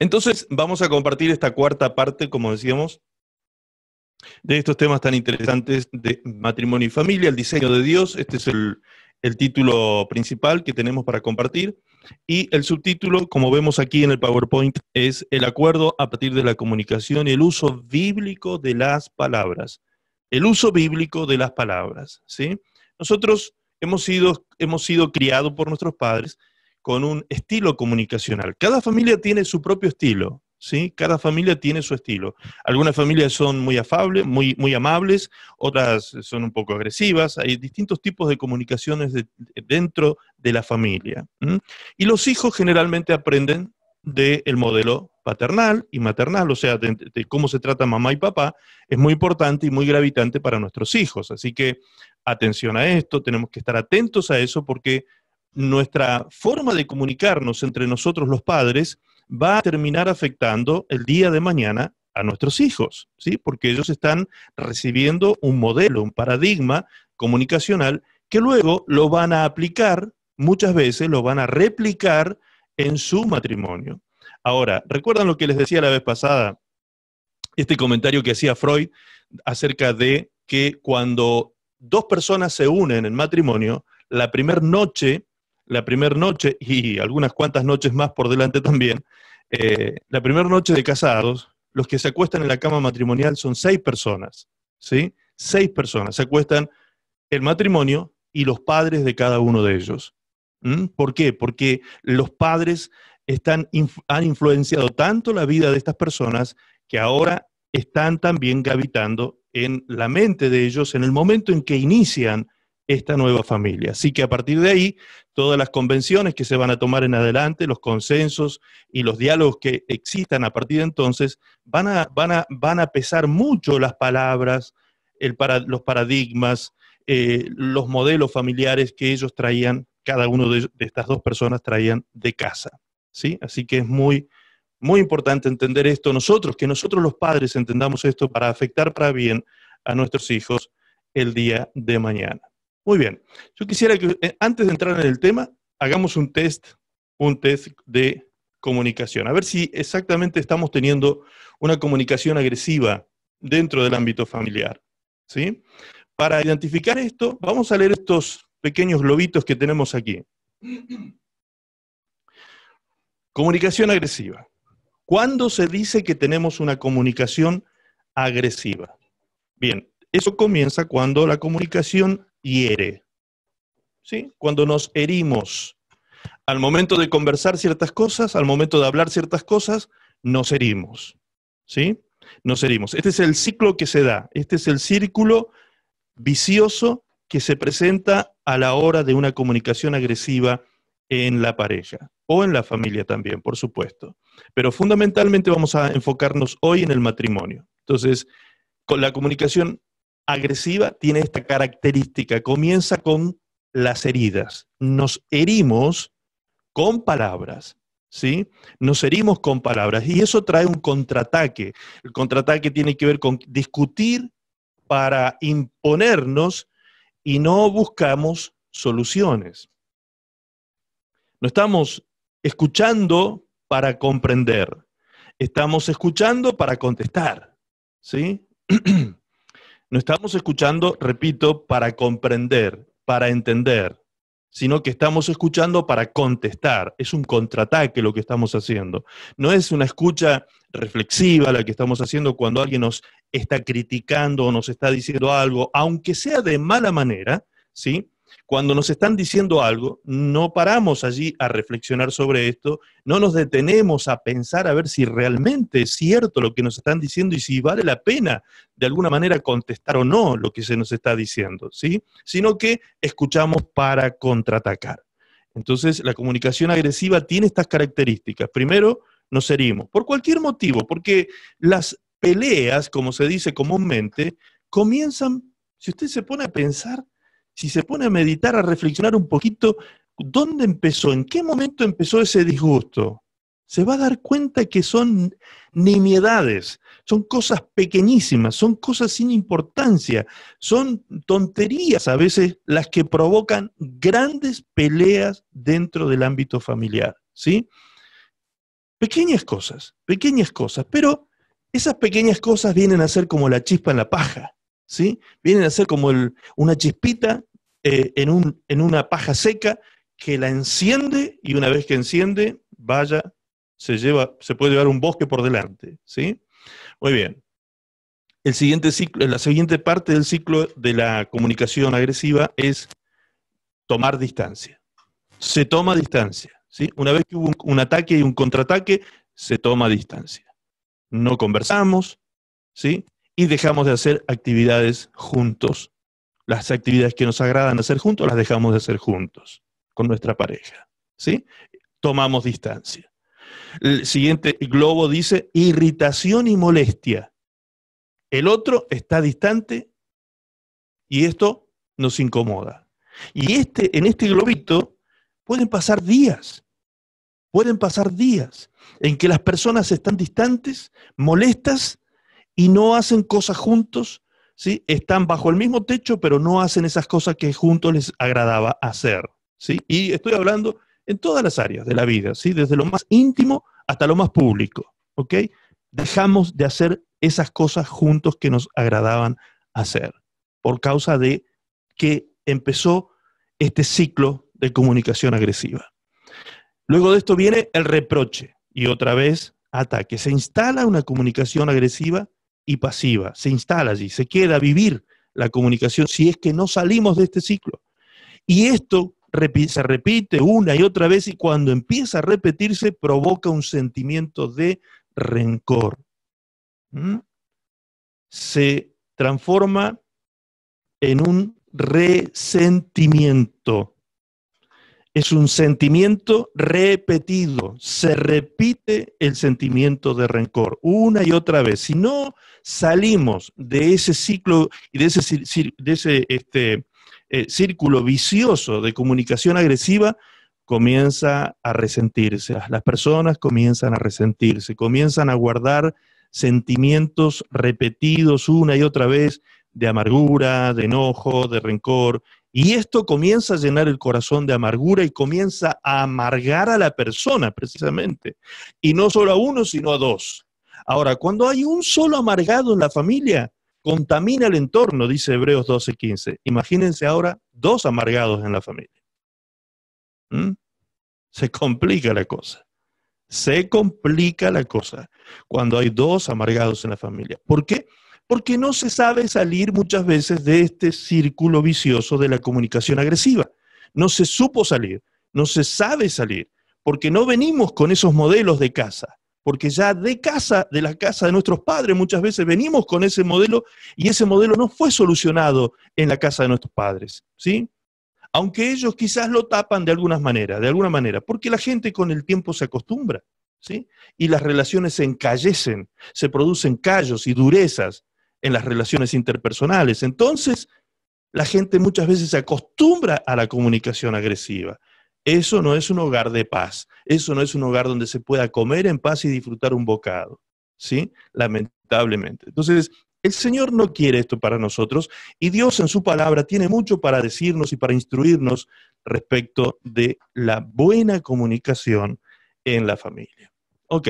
Entonces, vamos a compartir esta cuarta parte, como decíamos, de estos temas tan interesantes de matrimonio y familia, el diseño de Dios. Este es el, título principal que tenemos para compartir. Y el subtítulo, como vemos aquí en el PowerPoint, es el acuerdo a partir de la comunicación y el uso bíblico de las palabras. El uso bíblico de las palabras, ¿sí? Nosotros hemos sido, hemos sido criados por nuestros padres con un estilo comunicacional. Cada familia tiene su propio estilo, ¿sí? Cada familia tiene su estilo. Algunas familias son muy afables, muy, muy amables, otras son un poco agresivas, hay distintos tipos de comunicaciones dentro de la familia. Y los hijos generalmente aprenden del modelo paternal y maternal, o sea, de, cómo se trata mamá y papá, es muy importante y muy gravitante para nuestros hijos. Así que atención a esto, tenemos que estar atentos a eso porque nuestra forma de comunicarnos entre nosotros los padres va a terminar afectando el día de mañana a nuestros hijos, ¿sí? Porque ellos están recibiendo un modelo, un paradigma comunicacional que luego lo van a aplicar, muchas veces lo van a replicar en su matrimonio. Ahora, ¿recuerdan lo que les decía la vez pasada? Este comentario que hacía Freud acerca de que cuando dos personas se unen en matrimonio, la primer noche la primera noche y algunas cuantas noches más por delante también, eh, la primera noche de casados, los que se acuestan en la cama matrimonial son seis personas, ¿sí? Seis personas. Se acuestan el matrimonio y los padres de cada uno de ellos. ¿Por qué? Porque los padres están, han influenciado tanto la vida de estas personas que ahora están también gravitando en la mente de ellos en el momento en que inician esta nueva familia. Así que a partir de ahí, todas las convenciones que se van a tomar en adelante, los consensos y los diálogos que existan a partir de entonces, van a, van a, van a pesar mucho las palabras, los paradigmas, eh, los modelos familiares que ellos traían, cada uno de, de, estas dos personas traían de casa. ¿sí? Así que es muy, muy importante entender esto nosotros, que nosotros los padres entendamos esto para afectar para bien a nuestros hijos el día de mañana. Muy bien, yo quisiera que eh, antes de entrar en el tema, hagamos un test, un test de comunicación, a ver si exactamente estamos teniendo una comunicación agresiva dentro del ámbito familiar. ¿sí? Para identificar esto, vamos a leer estos pequeños lobitos que tenemos aquí. Comunicación agresiva. ¿Cuándo se dice que tenemos una comunicación agresiva? Bien, eso comienza cuando la comunicación hiere. ¿Sí? Cuando nos herimos. Al momento de conversar ciertas cosas, al momento de hablar ciertas cosas, nos herimos. ¿Sí? Nos herimos. Este es el ciclo que se da. Este es el círculo vicioso que se presenta a la hora de una comunicación agresiva en la pareja o en la familia también, por supuesto. Pero fundamentalmente vamos a enfocarnos hoy en el matrimonio. Entonces, con la comunicación agresiva tiene esta característica, comienza con las heridas. Nos herimos con palabras, ¿sí? Nos herimos con palabras y eso trae un contraataque. El contraataque tiene que ver con discutir para imponernos y no buscamos soluciones. No estamos escuchando para comprender, estamos escuchando para contestar, ¿sí? No estamos escuchando, repito, para comprender, para entender, sino que estamos escuchando para contestar. Es un contraataque lo que estamos haciendo. No es una escucha reflexiva la que estamos haciendo cuando alguien nos está criticando o nos está diciendo algo, aunque sea de mala manera, ¿sí? Cuando nos están diciendo algo, no paramos allí a reflexionar sobre esto, no nos detenemos a pensar a ver si realmente es cierto lo que nos están diciendo y si vale la pena de alguna manera contestar o no lo que se nos está diciendo, ¿sí? Sino que escuchamos para contraatacar. Entonces, la comunicación agresiva tiene estas características. Primero, nos herimos, por cualquier motivo, porque las peleas, como se dice comúnmente, comienzan, si usted se pone a pensar, si se pone a meditar, a reflexionar un poquito, ¿dónde empezó? ¿En qué momento empezó ese disgusto? Se va a dar cuenta que son nimiedades, son cosas pequeñísimas, son cosas sin importancia, son tonterías a veces las que provocan grandes peleas dentro del ámbito familiar, ¿sí? Pequeñas cosas, pequeñas cosas, pero esas pequeñas cosas vienen a ser como la chispa en la paja. ¿sí? Vienen a ser como una chispita eh, en, una paja seca que la enciende y una vez que enciende, vaya, se, puede llevar un bosque por delante, Muy bien. la siguiente parte del ciclo de la comunicación agresiva es tomar distancia. Se toma distancia. Una vez que hubo un, un, ataque y un contraataque, se toma distancia. No conversamos, ¿sí? y dejamos de hacer actividades juntos. Las actividades que nos agradan hacer juntos las dejamos de hacer juntos con nuestra pareja. ¿Sí? Tomamos distancia. El siguiente globo dice irritación y molestia. El otro está distante y esto nos incomoda. Y este, en este globito pueden pasar días, pueden pasar días en que las personas están distantes, molestas y no hacen cosas juntos, ¿sí? Están bajo el mismo techo, pero no hacen esas cosas que juntos les agradaba hacer, ¿sí? Y estoy hablando en todas las áreas de la vida, ¿sí? Desde lo más íntimo hasta lo más público, ¿ok? Dejamos de hacer esas cosas juntos que nos agradaban hacer, por causa de que empezó este ciclo de comunicación agresiva. Luego de esto viene el reproche y otra vez ataque. Se instala una comunicación agresiva y pasiva, se instala allí, se queda a vivir la comunicación si es que no salimos de este ciclo. Y esto se repite una y otra vez y cuando empieza a repetirse provoca un sentimiento de rencor. ¿Mm? Se transforma en un resentimiento es un sentimiento repetido. Se repite el sentimiento de rencor una y otra vez. Si no salimos de ese ciclo y de ese, este, eh, círculo vicioso de comunicación agresiva, comienza a resentirse. Las personas comienzan a resentirse, comienzan a guardar sentimientos repetidos una y otra vez de amargura, de enojo, de rencor, y esto comienza a llenar el corazón de amargura y comienza a amargar a la persona precisamente. Y no solo a uno, sino a dos. Ahora, cuando hay un solo amargado en la familia, contamina el entorno, dice Hebreos 12:15. Imagínense ahora dos amargados en la familia. ¿Mm? Se complica la cosa. Se complica la cosa cuando hay dos amargados en la familia. ¿Por qué? porque no se sabe salir muchas veces de este círculo vicioso de la comunicación agresiva. No se supo salir, no se sabe salir, porque no venimos con esos modelos de casa, porque ya de casa, de la casa de nuestros padres muchas veces venimos con ese modelo y ese modelo no fue solucionado en la casa de nuestros padres, ¿sí? Aunque ellos quizás lo tapan de alguna manera, de alguna manera, porque la gente con el tiempo se acostumbra. ¿Sí? Y las relaciones se encallecen, se producen callos y durezas, en las relaciones interpersonales. Entonces, la gente muchas veces se acostumbra a la comunicación agresiva. Eso no es un hogar de paz, eso no es un hogar donde se pueda comer en paz y disfrutar un bocado, ¿sí? Lamentablemente. Entonces, el Señor no quiere esto para nosotros y Dios en su palabra tiene mucho para decirnos y para instruirnos respecto de la buena comunicación en la familia. Ok,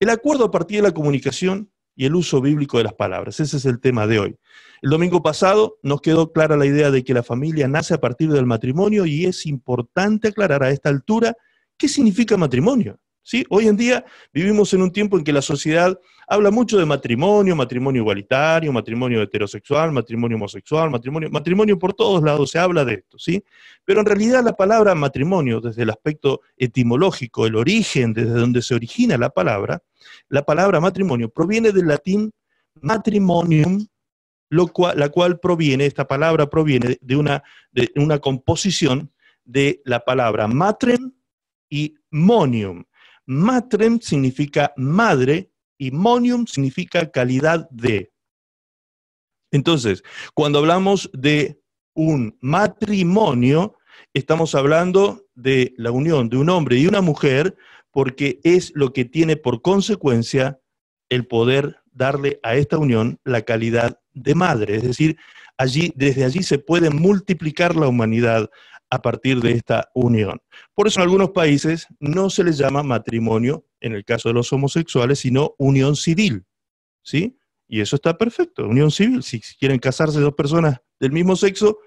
el acuerdo a partir de la comunicación y el uso bíblico de las palabras. Ese es el tema de hoy. El domingo pasado nos quedó clara la idea de que la familia nace a partir del matrimonio y es importante aclarar a esta altura qué significa matrimonio. ¿sí? Hoy en día vivimos en un tiempo en que la sociedad habla mucho de matrimonio, matrimonio igualitario, matrimonio heterosexual, matrimonio homosexual, matrimonio, matrimonio por todos lados se habla de esto, ¿sí? Pero en realidad la palabra matrimonio, desde el aspecto etimológico, el origen, desde donde se origina la palabra, la palabra matrimonio proviene del latín matrimonium, lo cual, la cual proviene, esta palabra proviene de una, de una composición de la palabra matrem y monium, Matrem significa madre y monium significa calidad de. Entonces, cuando hablamos de un matrimonio, estamos hablando de la unión de un hombre y una mujer porque es lo que tiene por consecuencia el poder darle a esta unión la calidad de madre. Es decir, allí, desde allí se puede multiplicar la humanidad a partir de esta unión. Por eso en algunos países no se les llama matrimonio, en el caso de los homosexuales, sino unión civil. ¿Sí? Y eso está perfecto, unión civil. Si quieren casarse dos personas del mismo sexo,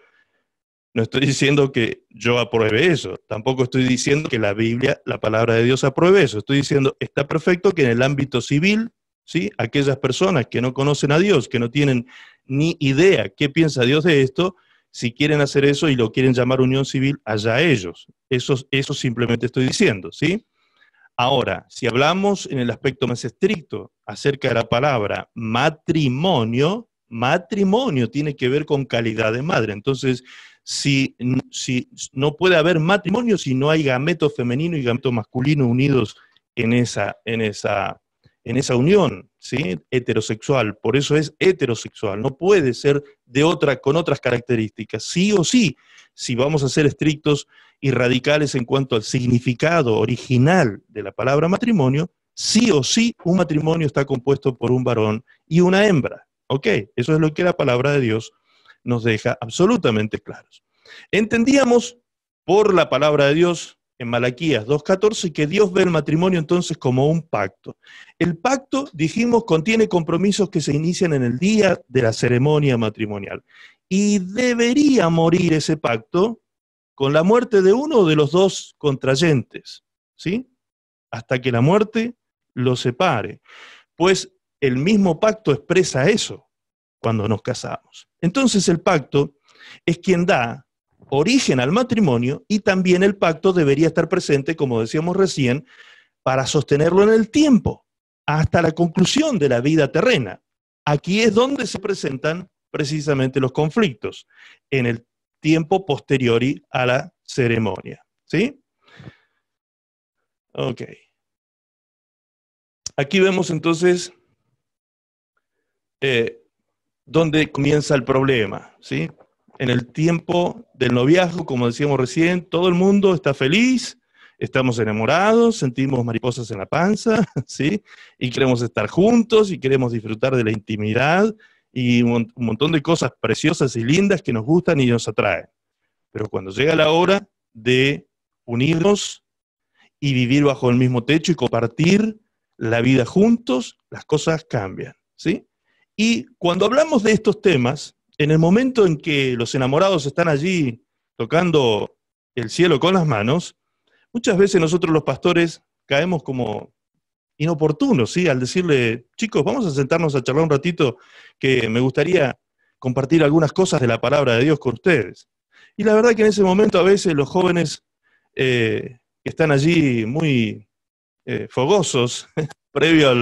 no estoy diciendo que yo apruebe eso, tampoco estoy diciendo que la Biblia, la palabra de Dios apruebe eso. Estoy diciendo, está perfecto que en el ámbito civil, ¿sí? Aquellas personas que no conocen a Dios, que no tienen ni idea qué piensa Dios de esto, si quieren hacer eso y lo quieren llamar unión civil, allá ellos. Eso, eso simplemente estoy diciendo, ¿sí? Ahora, si hablamos en el aspecto más estricto acerca de la palabra matrimonio, matrimonio tiene que ver con calidad de madre. Entonces, si, si no puede haber matrimonio si no hay gameto femenino y gameto masculino unidos en esa, en esa, en esa unión. ¿sí? heterosexual, por eso es heterosexual, no puede ser de otra con otras características, sí o sí, si vamos a ser estrictos y radicales en cuanto al significado original de la palabra matrimonio, sí o sí un matrimonio está compuesto por un varón y una hembra. ¿Ok? Eso es lo que la palabra de Dios nos deja absolutamente claros. Entendíamos por la palabra de Dios en Malaquías 2.14 que Dios ve el matrimonio entonces como un pacto. El pacto, dijimos, contiene compromisos que se inician en el día de la ceremonia matrimonial. Y debería morir ese pacto con la muerte de uno de los dos contrayentes, ¿sí? Hasta que la muerte lo separe. Pues el mismo pacto expresa eso cuando nos casamos. Entonces el pacto es quien da origen al matrimonio y también el pacto debería estar presente, como decíamos recién, para sostenerlo en el tiempo, hasta la conclusión de la vida terrena. Aquí es donde se presentan precisamente los conflictos, en el tiempo posteriori a la ceremonia. ¿Sí? Ok. Aquí vemos entonces eh, dónde comienza el problema, ¿sí? en el tiempo del noviazgo, como decíamos recién, todo el mundo está feliz, estamos enamorados, sentimos mariposas en la panza, ¿sí? Y queremos estar juntos y queremos disfrutar de la intimidad y un montón de cosas preciosas y lindas que nos gustan y nos atraen. Pero cuando llega la hora de unirnos y vivir bajo el mismo techo y compartir la vida juntos, las cosas cambian, ¿sí? Y cuando hablamos de estos temas, en el momento en que los enamorados están allí tocando el cielo con las manos, muchas veces nosotros los pastores caemos como inoportunos, ¿sí? Al decirle, chicos, vamos a sentarnos a charlar un ratito, que me gustaría compartir algunas cosas de la palabra de Dios con ustedes. Y la verdad que en ese momento a veces los jóvenes eh, que están allí muy eh, fogosos previo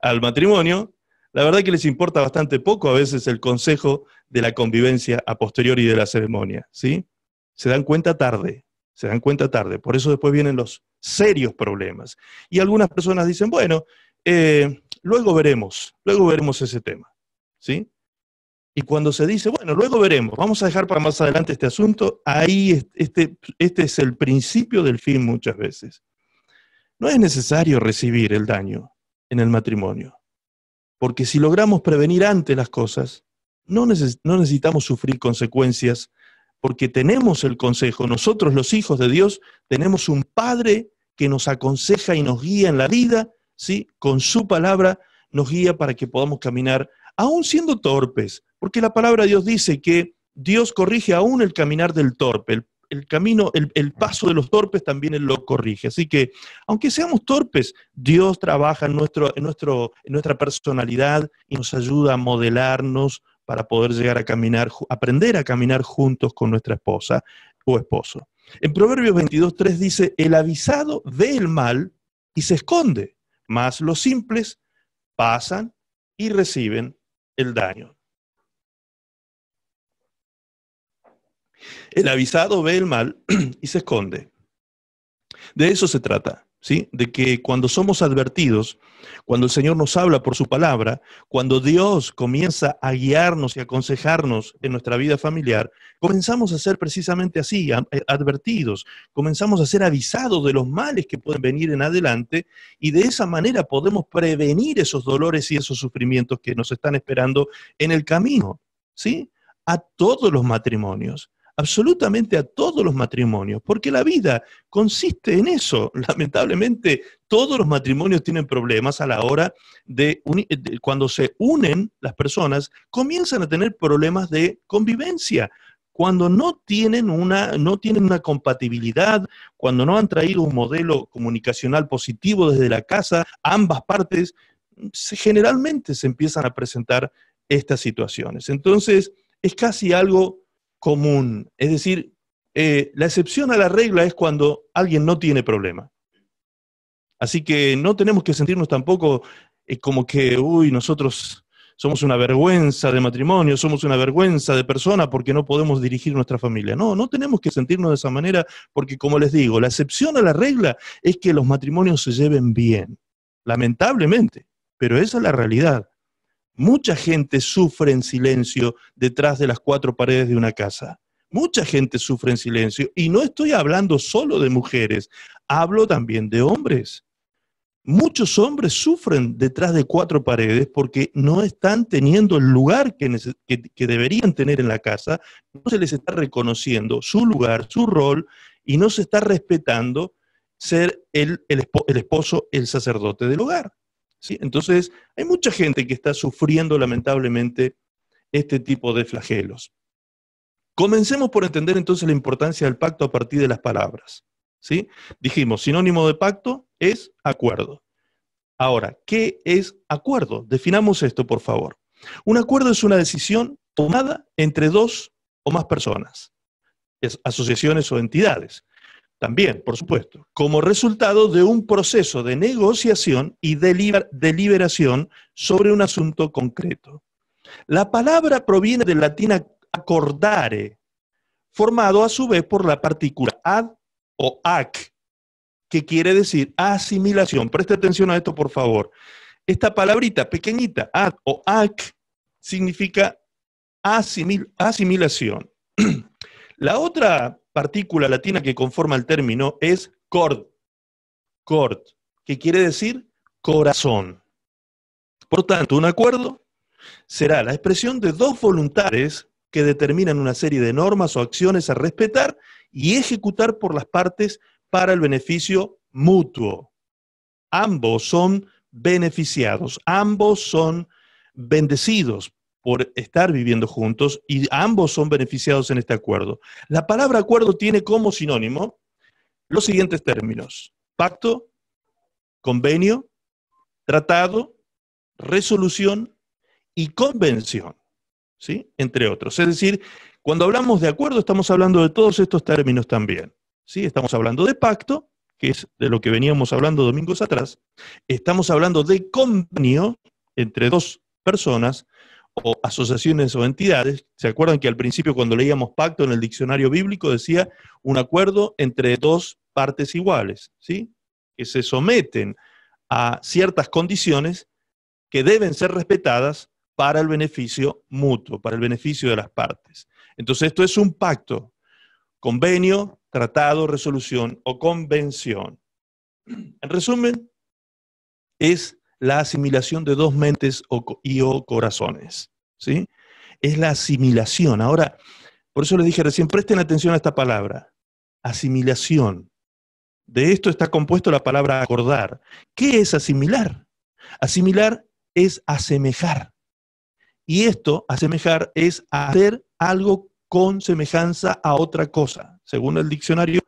al matrimonio, la verdad que les importa bastante poco a veces el consejo de la convivencia a posteriori de la ceremonia, ¿sí? Se dan cuenta tarde, se dan cuenta tarde, por eso después vienen los serios problemas. Y algunas personas dicen, bueno, eh, luego veremos, luego veremos ese tema, ¿sí? Y cuando se dice, bueno, luego veremos, vamos a dejar para más adelante este asunto, ahí este, este es el principio del fin muchas veces. No es necesario recibir el daño en el matrimonio. Porque si logramos prevenir antes las cosas, no, necesitamos sufrir consecuencias, porque tenemos el consejo. Nosotros los hijos de Dios tenemos un Padre que nos aconseja y nos guía en la vida, ¿sí? Con su palabra nos guía para que podamos caminar, aún siendo torpes, porque la palabra de Dios dice que Dios corrige aún el caminar del torpe el camino, el, paso de los torpes también lo corrige. Así que, aunque seamos torpes, Dios trabaja en, nuestro, en, nuestro, en nuestra personalidad y nos ayuda a modelarnos para poder llegar a caminar, aprender a caminar juntos con nuestra esposa o esposo. En Proverbios 22.3 dice, el avisado ve el mal y se esconde, mas los simples pasan y reciben el daño. El avisado ve el mal y se esconde. De eso se trata, ¿sí? De que cuando somos advertidos, cuando el Señor nos habla por su palabra, cuando Dios comienza a guiarnos y aconsejarnos en nuestra vida familiar, comenzamos a ser precisamente así, eh, advertidos, comenzamos a ser avisados de los males que pueden venir en adelante y de esa manera podemos prevenir esos dolores y esos sufrimientos que nos están esperando en el camino, ¿sí? A todos los matrimonios absolutamente a todos los matrimonios, porque la vida consiste en eso. Lamentablemente, todos los matrimonios tienen problemas a la hora de, cuando se unen las personas, comienzan a tener problemas de convivencia. Cuando no tienen, una, no tienen una compatibilidad, cuando no han traído un modelo comunicacional positivo desde la casa, ambas partes, generalmente se empiezan a presentar estas situaciones. Entonces, es casi algo común. Es decir, eh, la excepción a la regla es cuando alguien no tiene problema. Así que no tenemos que sentirnos tampoco eh, como que, uy, nosotros somos una vergüenza de matrimonio, somos una vergüenza de persona porque no podemos dirigir nuestra familia. No, no tenemos que sentirnos de esa manera porque, como les digo, la excepción a la regla es que los matrimonios se lleven bien, lamentablemente, pero esa es la realidad. Mucha gente sufre en silencio detrás de las cuatro paredes de una casa. Mucha gente sufre en silencio. Y no estoy hablando solo de mujeres, hablo también de hombres. Muchos hombres sufren detrás de cuatro paredes porque no están teniendo el lugar que, deberían tener en la casa, no se les está reconociendo su lugar, su rol, y no se está respetando ser el, el esposo, el sacerdote del hogar. Entonces, hay mucha gente que está sufriendo lamentablemente este tipo de flagelos. Comencemos por entender entonces la importancia del pacto a partir de las palabras. ¿sí? Dijimos, sinónimo de pacto es acuerdo. Ahora, ¿qué es acuerdo? Definamos esto, por favor. Un acuerdo es una decisión tomada entre dos o más personas, asociaciones o entidades, también, por supuesto, como resultado de un proceso de negociación y deliberación sobre un asunto concreto. La palabra proviene del latín acordare, formado a su vez por la partícula ad o ac, que quiere decir asimilación. Preste atención a esto, por favor. Esta palabrita pequeñita, ad o ac, significa asimilación. La otra partícula latina que conforma el término es cord, cord, que quiere decir corazón. Por tanto, un acuerdo será la expresión de dos voluntades que determinan una serie de normas o acciones a respetar y ejecutar por las partes para el beneficio mutuo. Ambos son beneficiados, ambos son bendecidos por estar viviendo juntos y ambos son beneficiados en este acuerdo. La palabra acuerdo tiene como sinónimo los siguientes términos. Pacto, convenio, tratado, resolución y convención, ¿sí? entre otros. Es decir, cuando hablamos de acuerdo estamos hablando de todos estos términos también. ¿sí? Estamos hablando de pacto, que es de lo que veníamos hablando domingos atrás. Estamos hablando de convenio entre dos personas o asociaciones o entidades. ¿Se acuerdan que al principio cuando leíamos pacto en el diccionario bíblico decía un acuerdo entre dos partes iguales, ¿sí? Que se someten a ciertas condiciones que deben ser respetadas para el beneficio mutuo, para el beneficio de las partes. Entonces esto es un pacto, convenio, tratado, resolución o convención. En resumen, es la asimilación de dos mentes y o corazones. ¿sí? Es la asimilación. Ahora, por eso les dije recién, presten atención a esta palabra, asimilación. De esto está compuesto la palabra acordar. ¿Qué es asimilar? Asimilar es asemejar. Y esto, asemejar, es hacer algo con semejanza a otra cosa. Según el diccionario,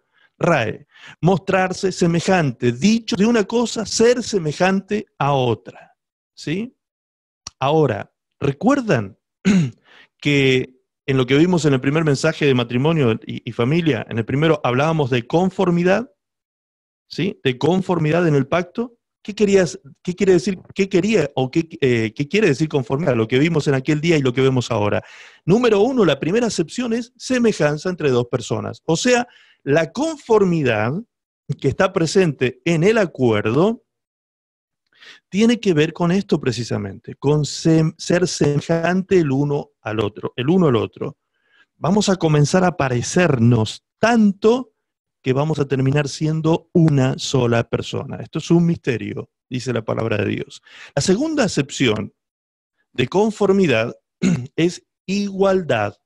RAE, mostrarse semejante, dicho de una cosa, ser semejante a otra. ¿Sí? Ahora, ¿recuerdan que en lo que vimos en el primer mensaje de matrimonio y, familia, en el primero hablábamos de conformidad? ¿Sí? De conformidad en el pacto. ¿Qué, querías, qué quiere decir, qué quería o qué, eh, qué quiere decir conformidad? Lo que vimos en aquel día y lo que vemos ahora. Número uno, la primera acepción es semejanza entre dos personas. O sea, la conformidad que está presente en el acuerdo tiene que ver con esto precisamente, con ser semejante el uno al otro, el uno al otro. Vamos a comenzar a parecernos tanto que vamos a terminar siendo una sola persona. Esto es un misterio, dice la palabra de Dios. La segunda acepción de conformidad es igualdad,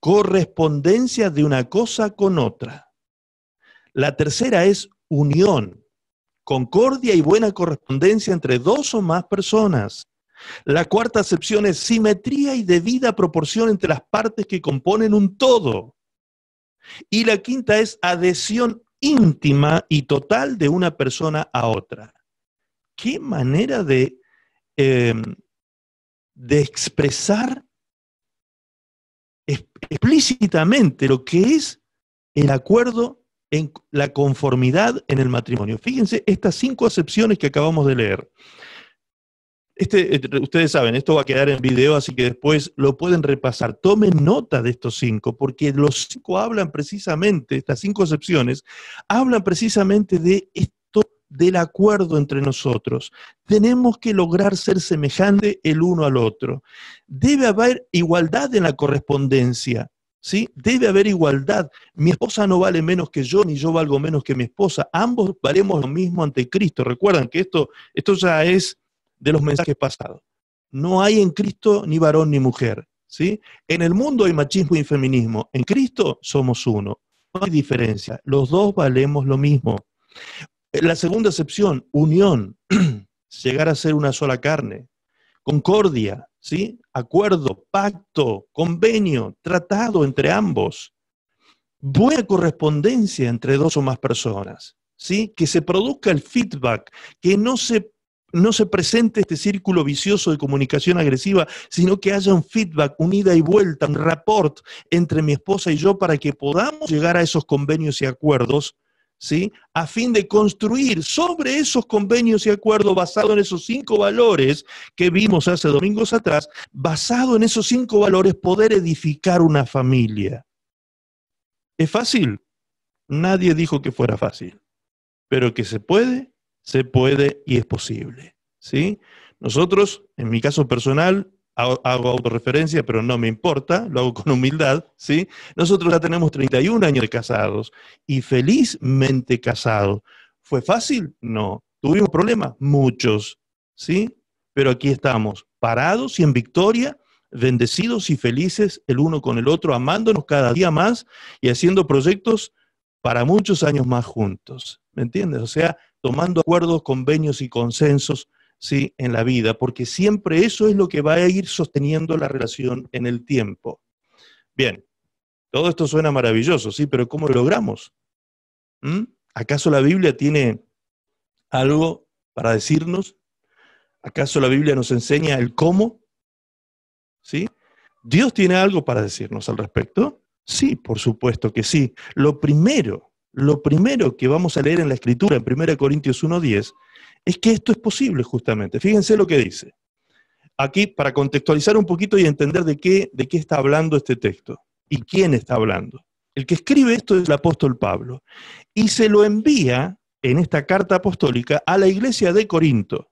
correspondencia de una cosa con otra. La tercera es unión, concordia y buena correspondencia entre dos o más personas. La cuarta acepción es simetría y debida proporción entre las partes que componen un todo. Y la quinta es adhesión íntima y total de una persona a otra. Qué manera de, em, de expresar explícitamente lo que es el acuerdo en la conformidad en el matrimonio. Fíjense estas cinco acepciones que acabamos de leer. Este, este, ustedes saben, esto va a quedar en video, así que después lo pueden repasar. Tomen nota de estos cinco, porque los cinco hablan precisamente, estas cinco excepciones, hablan precisamente de esto del acuerdo entre nosotros. Tenemos que lograr ser semejante el uno al otro. Debe haber igualdad en la correspondencia. ¿sí? Debe haber igualdad. Mi esposa no vale menos que yo, ni yo valgo menos que mi esposa. Ambos valemos lo mismo ante Cristo. Recuerdan que esto, esto ya es de los mensajes pasados. No hay en Cristo ni varón ni mujer. ¿sí? En el mundo hay machismo y feminismo. En Cristo somos uno. No hay diferencia. Los dos valemos lo mismo. La segunda excepción, unión, llegar a ser una sola carne. Concordia, ¿sí? acuerdo, pacto, convenio, tratado entre ambos. Buena correspondencia entre dos o más personas, ¿sí? Que se produzca el feedback, que no se no se presente este círculo vicioso de comunicación agresiva, sino que haya un feedback, un ida y vuelta, un rapport entre mi esposa y yo para que podamos llegar a esos convenios y acuerdos a fin de construir sobre esos convenios y acuerdos basados en esos cinco valores que vimos hace domingos atrás, basado en esos cinco valores, poder edificar una familia. ¿Es fácil? Nadie dijo que fuera fácil, pero que se puede, se puede y es posible. ¿sí? Nosotros, en mi caso personal, hago, autorreferencia, pero no me importa, lo hago con humildad, ¿sí? Nosotros ya tenemos 31 años de casados y felizmente casados. ¿Fue fácil? No. ¿Tuvimos problemas? Muchos, ¿sí? Pero aquí estamos, parados y en victoria, bendecidos y felices el uno con el otro, amándonos cada día más y haciendo proyectos para muchos años más juntos. ¿Me entiendes? O sea, tomando acuerdos, convenios y consensos ¿sí? en la vida, porque siempre eso es lo que va a ir sosteniendo la relación en el tiempo. Bien, todo esto suena maravilloso, sí, pero ¿cómo lo logramos? ¿Mm? ¿Acaso la Biblia tiene algo para decirnos? ¿Acaso la Biblia nos enseña el cómo? ¿Sí? ¿Dios tiene algo para decirnos al respecto? Sí, por supuesto que sí. Lo primero, lo primero que vamos a leer en la Escritura, en 1 Corintios 1.10, es que esto es posible justamente. Fíjense lo que dice. Aquí, para contextualizar un poquito y entender de qué, de qué está hablando este texto y quién está hablando. El que escribe esto es el apóstol Pablo y se lo envía en esta carta apostólica a la iglesia de Corinto.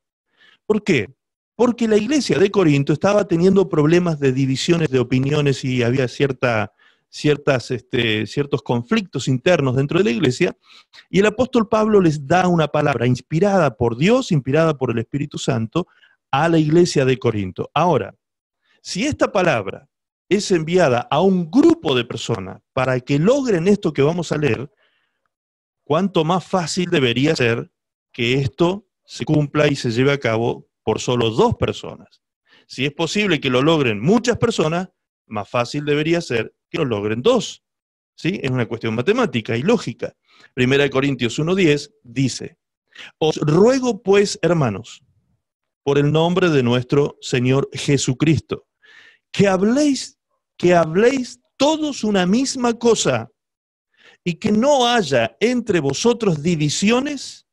¿Por qué? Porque la iglesia de Corinto estaba teniendo problemas de divisiones de opiniones y había cierta ciertas, este, ciertos conflictos internos dentro de la iglesia, y el apóstol Pablo les da una palabra inspirada por Dios, inspirada por el Espíritu Santo, a la iglesia de Corinto. Ahora, si esta palabra es enviada a un grupo de personas para que logren esto que vamos a leer, cuánto más fácil debería ser que esto se cumpla y se lleve a cabo por solo dos personas. Si es posible que lo logren muchas personas, más fácil debería ser que lo logren dos. ¿Sí? Es una cuestión matemática y lógica. Primera de Corintios 1.10 dice, Os ruego pues, hermanos, por el nombre de nuestro Señor Jesucristo, que habléis, que habléis todos una misma cosa y que no haya entre vosotros divisiones,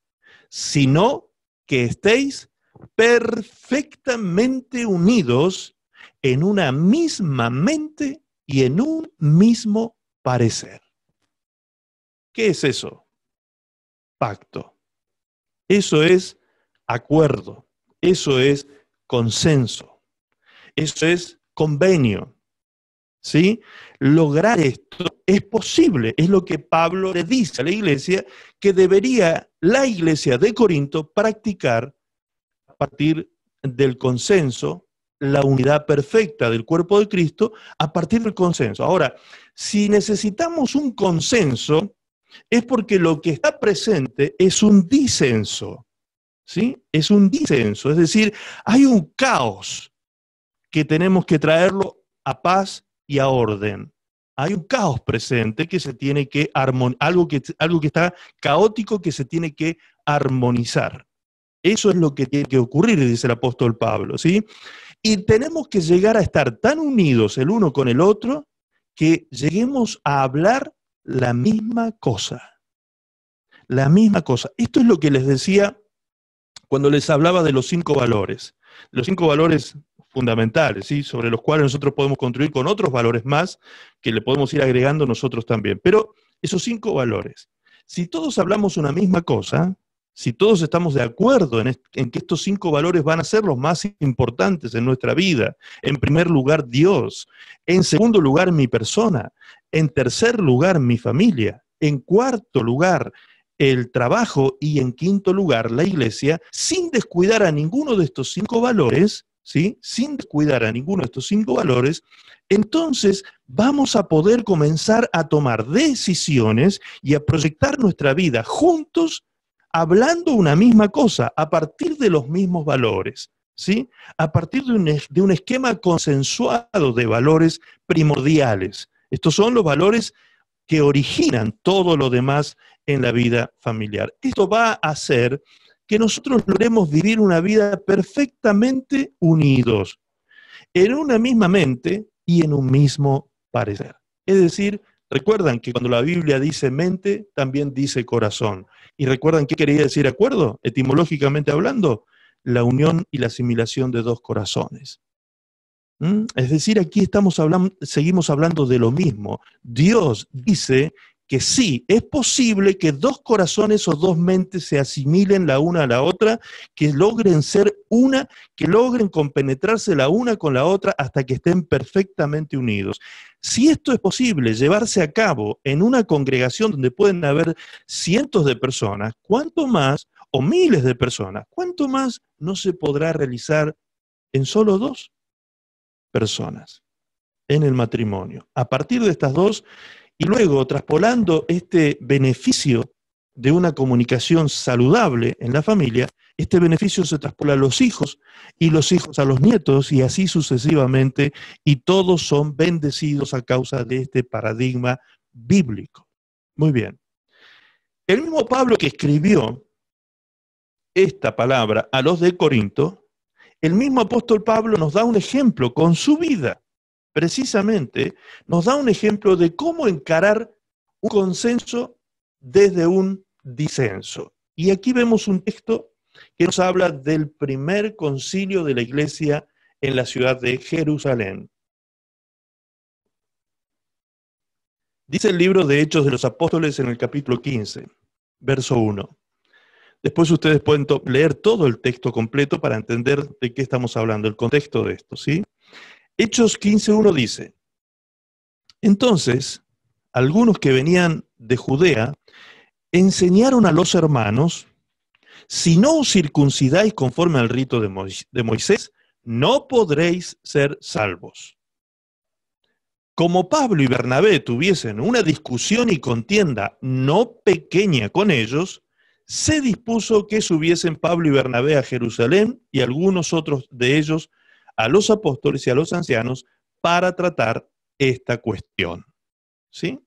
sino que estéis perfectamente unidos en una misma mente y en un mismo parecer. ¿Qué es eso? Pacto. Eso es acuerdo. Eso es consenso. Eso es convenio. ¿Sí? Lograr esto es posible, es lo que Pablo le dice a la iglesia que debería la iglesia de Corinto practicar a partir del consenso la unidad perfecta del cuerpo de Cristo a partir del consenso. Ahora, si necesitamos un consenso, es porque lo que está presente es un disenso, ¿sí? Es un disenso, es decir, hay un caos que tenemos que traerlo a paz y a orden. Hay un caos presente que se tiene que armonizar, algo que, algo que está caótico que se tiene que armonizar. Eso es lo que tiene que ocurrir, dice el apóstol Pablo, ¿sí? Y tenemos que llegar a estar tan unidos el uno con el otro que lleguemos a hablar la misma cosa. La misma cosa. Esto es lo que les decía cuando les hablaba de los cinco valores. Los cinco valores fundamentales, ¿sí? sobre los cuales nosotros podemos construir con otros valores más que le podemos ir agregando nosotros también. Pero esos cinco valores, si todos hablamos una misma cosa, si todos estamos de acuerdo en, que estos cinco valores van a ser los más importantes en nuestra vida, en primer lugar Dios, en segundo lugar mi persona, en tercer lugar mi familia, en cuarto lugar el trabajo y en quinto lugar la iglesia, sin descuidar a ninguno de estos cinco valores, ¿sí? sin descuidar a ninguno de estos cinco valores, entonces vamos a poder comenzar a tomar decisiones y a proyectar nuestra vida juntos hablando una misma cosa a partir de los mismos valores, ¿sí? A partir de un, de un esquema consensuado de valores primordiales. Estos son los valores que originan todo lo demás en la vida familiar. Esto va a hacer que nosotros logremos vivir una vida perfectamente unidos, en una misma mente y en un mismo parecer. Es decir, Recuerdan que cuando la Biblia dice mente, también dice corazón. ¿Y recuerdan qué quería decir acuerdo? Etimológicamente hablando, la unión y la asimilación de dos corazones. ¿Mm? Es decir, aquí estamos hablando, seguimos hablando de lo mismo. Dios dice que sí, es posible que dos corazones o dos mentes se asimilen la una a la otra, que logren ser una, que logren compenetrarse la una con la otra hasta que estén perfectamente unidos. Si esto es posible, llevarse a cabo en una congregación donde pueden haber cientos de personas, ¿cuánto más, o miles de personas, cuánto más no se podrá realizar en solo dos personas en el matrimonio? A partir de estas dos y luego, traspolando este beneficio de una comunicación saludable en la familia, este beneficio se traspola a los hijos y los hijos a los nietos y así sucesivamente, y todos son bendecidos a causa de este paradigma bíblico. Muy bien. El mismo Pablo que escribió esta palabra a los de Corinto, el mismo apóstol Pablo nos da un ejemplo con su vida precisamente nos da un ejemplo de cómo encarar un consenso desde un disenso. Y aquí vemos un texto que nos habla del primer concilio de la iglesia en la ciudad de Jerusalén. Dice el libro de Hechos de los Apóstoles en el capítulo 15, verso 1. Después ustedes pueden leer todo el texto completo para entender de qué estamos hablando, el contexto de esto, ¿sí? Hechos 15.1 dice, entonces algunos que venían de Judea enseñaron a los hermanos, si no os circuncidáis conforme al rito de, Moisés, no podréis ser salvos. Como Pablo y Bernabé tuviesen una discusión y contienda no pequeña con ellos, se dispuso que subiesen Pablo y Bernabé a Jerusalén y algunos otros de ellos a los apóstoles y a los ancianos para tratar esta cuestión. ¿Sí?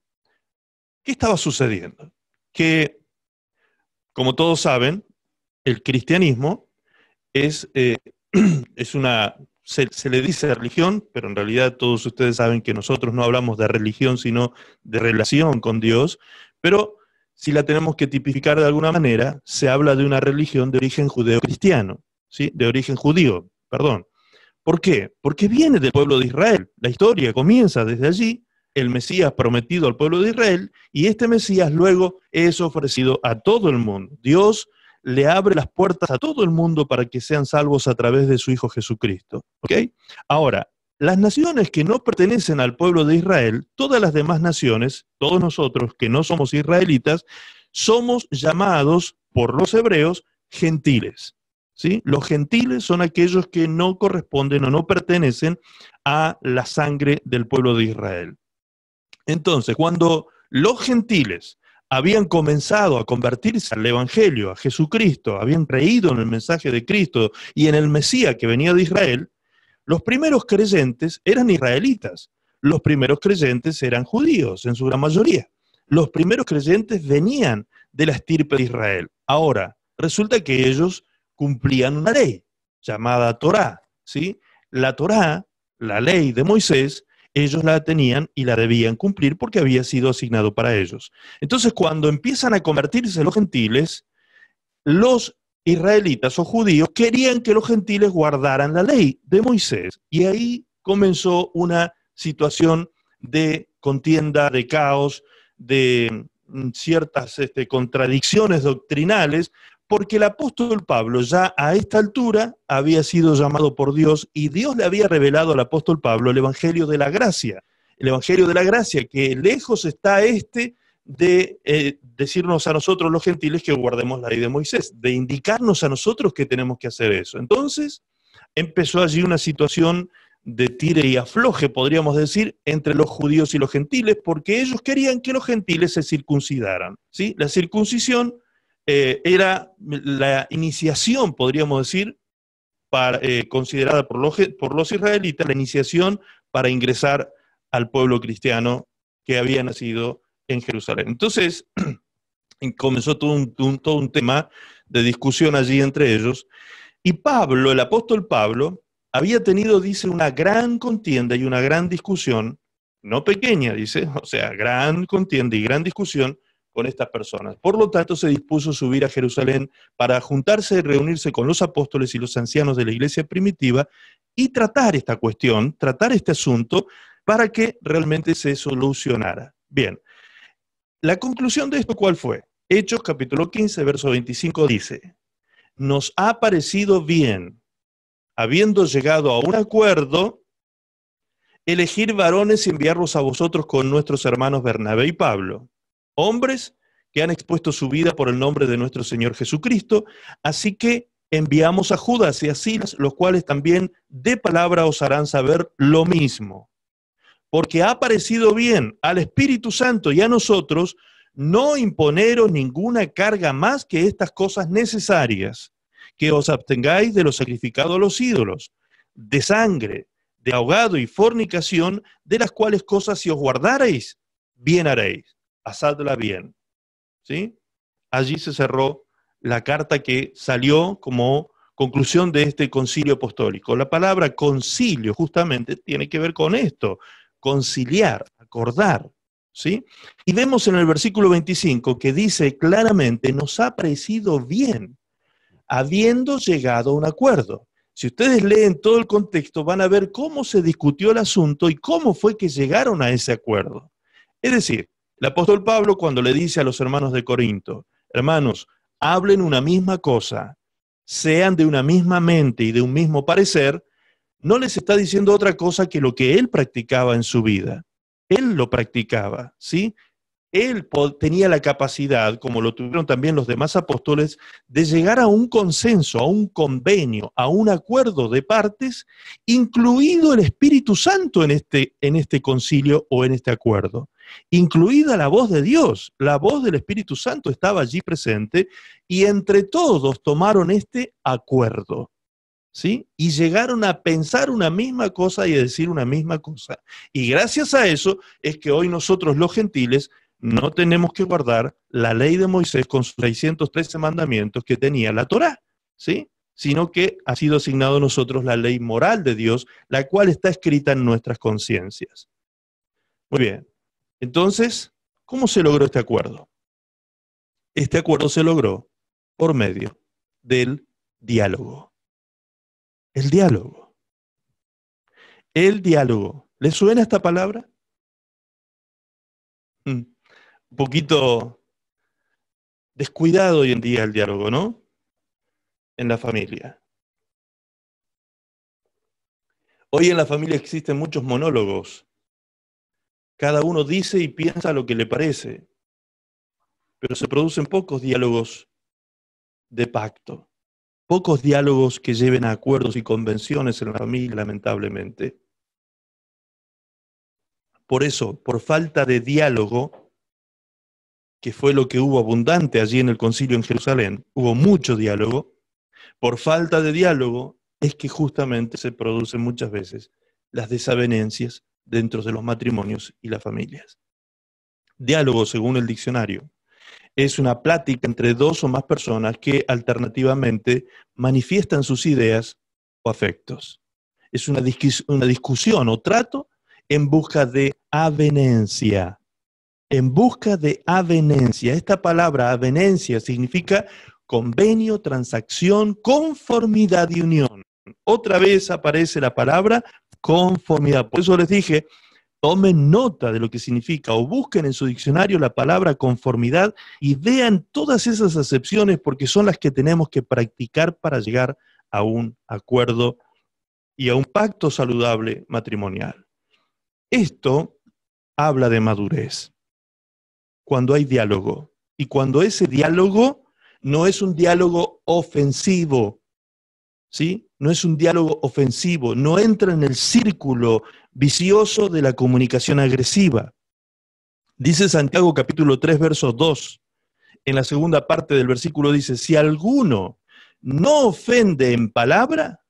¿Qué estaba sucediendo? Que, como todos saben, el cristianismo es, eh, es una, se, le dice religión, pero en realidad todos ustedes saben que nosotros no hablamos de religión, sino de relación con Dios, pero si la tenemos que tipificar de alguna manera, se habla de una religión de origen judeo-cristiano, ¿sí? de origen judío, perdón. ¿Por qué? Porque viene del pueblo de Israel. La historia comienza desde allí, el Mesías prometido al pueblo de Israel, y este Mesías luego es ofrecido a todo el mundo. Dios le abre las puertas a todo el mundo para que sean salvos a través de su Hijo Jesucristo. Ahora, las naciones que no pertenecen al pueblo de Israel, todas las demás naciones, todos nosotros que no somos israelitas, somos llamados por los hebreos gentiles. Los gentiles son aquellos que no corresponden o no pertenecen a la sangre del pueblo de Israel. Entonces, cuando los gentiles habían comenzado a convertirse al Evangelio, a Jesucristo, habían creído en el mensaje de Cristo y en el Mesías que venía de Israel, los primeros creyentes eran israelitas, los primeros creyentes eran judíos en su gran mayoría, los primeros creyentes venían de la estirpe de Israel. Ahora, resulta que ellos cumplían una ley llamada Torá, ¿sí? La Torá, la ley de Moisés, ellos la tenían y la debían cumplir porque había sido asignado para ellos. Entonces, cuando empiezan a convertirse los gentiles, los israelitas o judíos querían que los gentiles guardaran la ley de Moisés. Y ahí comenzó una situación de contienda, de caos, de mm, ciertas este, contradicciones doctrinales, porque el apóstol Pablo ya a esta altura había sido llamado por Dios y Dios le había revelado al apóstol Pablo el Evangelio de la Gracia. El Evangelio de la Gracia, que lejos está este de eh, decirnos a nosotros los gentiles que guardemos la ley de Moisés, de indicarnos a nosotros que tenemos que hacer eso. Entonces empezó allí una situación de tire y afloje, podríamos decir, entre los judíos y los gentiles, porque ellos querían que los gentiles se circuncidaran. ¿sí? La circuncisión eh, era la iniciación, podríamos decir, eh, considerada por los, israelitas, la iniciación para ingresar al pueblo cristiano que había nacido en Jerusalén. Entonces, comenzó un, todo un tema de discusión allí entre ellos. Y Pablo, el apóstol Pablo, había tenido, dice, una gran contienda y una gran discusión, no pequeña, dice, o sea, gran contienda y gran discusión con estas personas. Por lo tanto, se dispuso subir a Jerusalén para juntarse y reunirse con los apóstoles y los ancianos de la iglesia primitiva y tratar esta cuestión, tratar este asunto, para que realmente se solucionara. Bien, la conclusión de esto, ¿cuál fue? Hechos capítulo 15, verso 25 dice, nos ha parecido bien, habiendo llegado a un acuerdo, elegir varones y enviarlos a vosotros con nuestros hermanos Bernabé y Pablo hombres que han expuesto su vida por el nombre de nuestro Señor Jesucristo. Así que enviamos a Judas y a Silas, los cuales también de palabra os harán saber lo mismo. Porque ha parecido bien al Espíritu Santo y a nosotros no imponeros ninguna carga más que estas cosas necesarias, que os abstengáis de lo sacrificado a los ídolos, de sangre, de ahogado y fornicación, de las cuales cosas si os guardareis, bien haréis. Asadla bien. ¿Sí? Allí se cerró la carta que salió como conclusión de este concilio apostólico. La palabra concilio justamente tiene que ver con esto, conciliar, acordar. ¿sí? Y vemos en el versículo 25 que dice claramente, nos ha parecido bien, habiendo llegado a un acuerdo. Si ustedes leen todo el contexto, van a ver cómo se discutió el asunto y cómo fue que llegaron a ese acuerdo. Es decir, el apóstol Pablo cuando le dice a los hermanos de Corinto, hermanos, hablen una misma cosa, sean de una misma mente y de un mismo parecer, no les está diciendo otra cosa que lo que él practicaba en su vida. Él lo practicaba, ¿sí? Él tenía la capacidad, como lo tuvieron también los demás apóstoles, de llegar a un consenso, a un convenio, a un acuerdo de partes, incluido el Espíritu Santo en este, en este concilio o en este acuerdo incluida la voz de Dios, la voz del Espíritu Santo estaba allí presente, y entre todos tomaron este acuerdo, ¿sí? Y llegaron a pensar una misma cosa y a decir una misma cosa. Y gracias a eso es que hoy nosotros los gentiles no tenemos que guardar la ley de Moisés con sus 613 mandamientos que tenía la Torá, ¿sí? sino que ha sido asignado a nosotros la ley moral de Dios, la cual está escrita en nuestras conciencias. Muy bien, entonces, ¿cómo se logró este acuerdo? Este acuerdo se logró por medio del diálogo. El diálogo. El diálogo. ¿Le suena esta palabra? Hmm. Un poquito descuidado hoy en día el diálogo, ¿no? En la familia. Hoy en la familia existen muchos monólogos cada uno dice y piensa lo que le parece, pero se producen pocos diálogos de pacto, pocos diálogos que lleven a acuerdos y convenciones en la familia, lamentablemente. Por eso, por falta de diálogo, que fue lo que hubo abundante allí en el concilio en Jerusalén, hubo mucho diálogo, por falta de diálogo es que justamente se producen muchas veces las desavenencias dentro de los matrimonios y las familias. Diálogo, según el diccionario, es una plática entre dos o más personas que alternativamente manifiestan sus ideas o afectos. Es una, una discusión o trato en busca de avenencia. En busca de avenencia. Esta palabra avenencia significa convenio, transacción, conformidad y unión. Otra vez aparece la palabra conformidad. Por eso les dije, tomen nota de lo que significa o busquen en su diccionario la palabra conformidad y vean todas esas acepciones porque son las que tenemos que practicar para llegar a un acuerdo y a un pacto saludable matrimonial. Esto habla de madurez, cuando hay diálogo y cuando ese diálogo no es un diálogo ofensivo, ¿sí? no es un diálogo ofensivo, no entra en el círculo vicioso de la comunicación agresiva. Dice Santiago capítulo 3, verso 2. En la segunda parte del versículo dice, si alguno no ofende en palabra,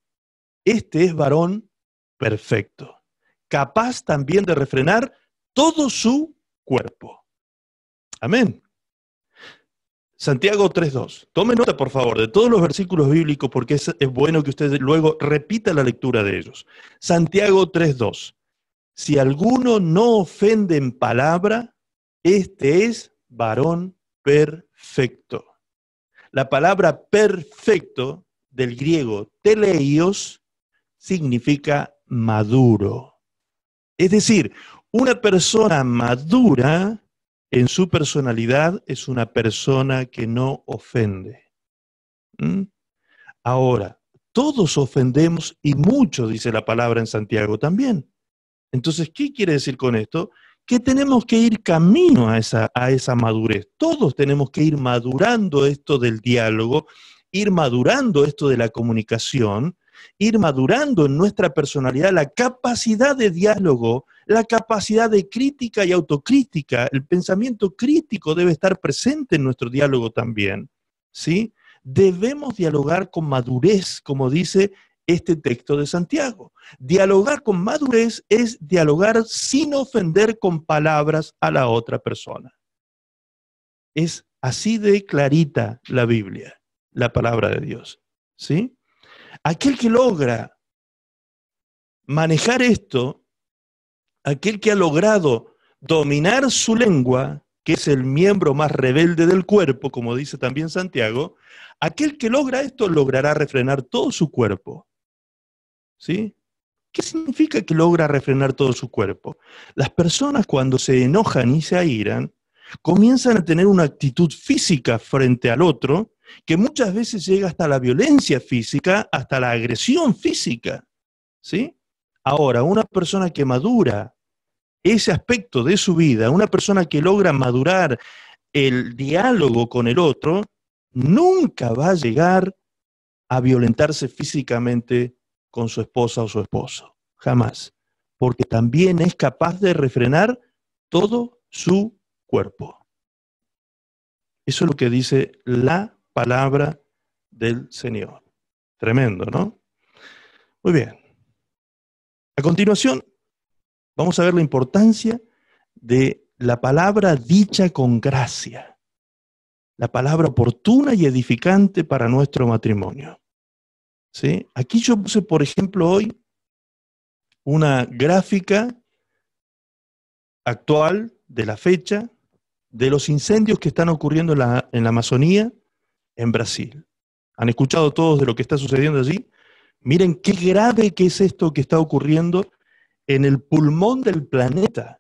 este es varón perfecto, capaz también de refrenar todo su cuerpo. Amén. Santiago 3.2. Tome nota, por favor, de todos los versículos bíblicos porque es, bueno que usted luego repita la lectura de ellos. Santiago 3.2. Si alguno no ofende en palabra, este es varón perfecto. La palabra perfecto del griego teleios significa maduro. Es decir, una persona madura en su personalidad es una persona que no ofende. Ahora, todos ofendemos y mucho, dice la palabra en Santiago también. Entonces, ¿qué quiere decir con esto? Que tenemos que ir camino a esa, a esa madurez. Todos tenemos que ir madurando esto del diálogo, ir madurando esto de la comunicación, ir madurando en nuestra personalidad la capacidad de diálogo la capacidad de crítica y autocrítica, el pensamiento crítico debe estar presente en nuestro diálogo también, ¿sí? Debemos dialogar con madurez, como dice este texto de Santiago. Dialogar con madurez es dialogar sin ofender con palabras a la otra persona. Es así de clarita la Biblia, la palabra de Dios, ¿sí? Aquel que logra manejar esto aquel que ha logrado dominar su lengua, que es el miembro más rebelde del cuerpo, como dice también Santiago, aquel que logra esto logrará refrenar todo su cuerpo. ¿Sí? ¿Qué significa que logra refrenar todo su cuerpo? Las personas cuando se enojan y se airan, comienzan a tener una actitud física frente al otro que muchas veces llega hasta la violencia física, hasta la agresión física. ¿Sí? Ahora, una persona que madura ese aspecto de su vida, una persona que logra madurar el diálogo con el otro, nunca va a llegar a violentarse físicamente con su esposa o su esposo. Jamás. Porque también es capaz de refrenar todo su cuerpo. Eso es lo que dice la palabra del Señor. Tremendo, ¿no? Muy bien. A continuación, vamos a ver la importancia de la palabra dicha con gracia, la palabra oportuna y edificante para nuestro matrimonio. Aquí yo puse, por ejemplo, hoy una gráfica actual de la fecha de los incendios que están ocurriendo en la, en la Amazonía, en Brasil. Han escuchado todos de lo que está sucediendo allí. Miren qué grave que es esto que está ocurriendo en el pulmón del planeta.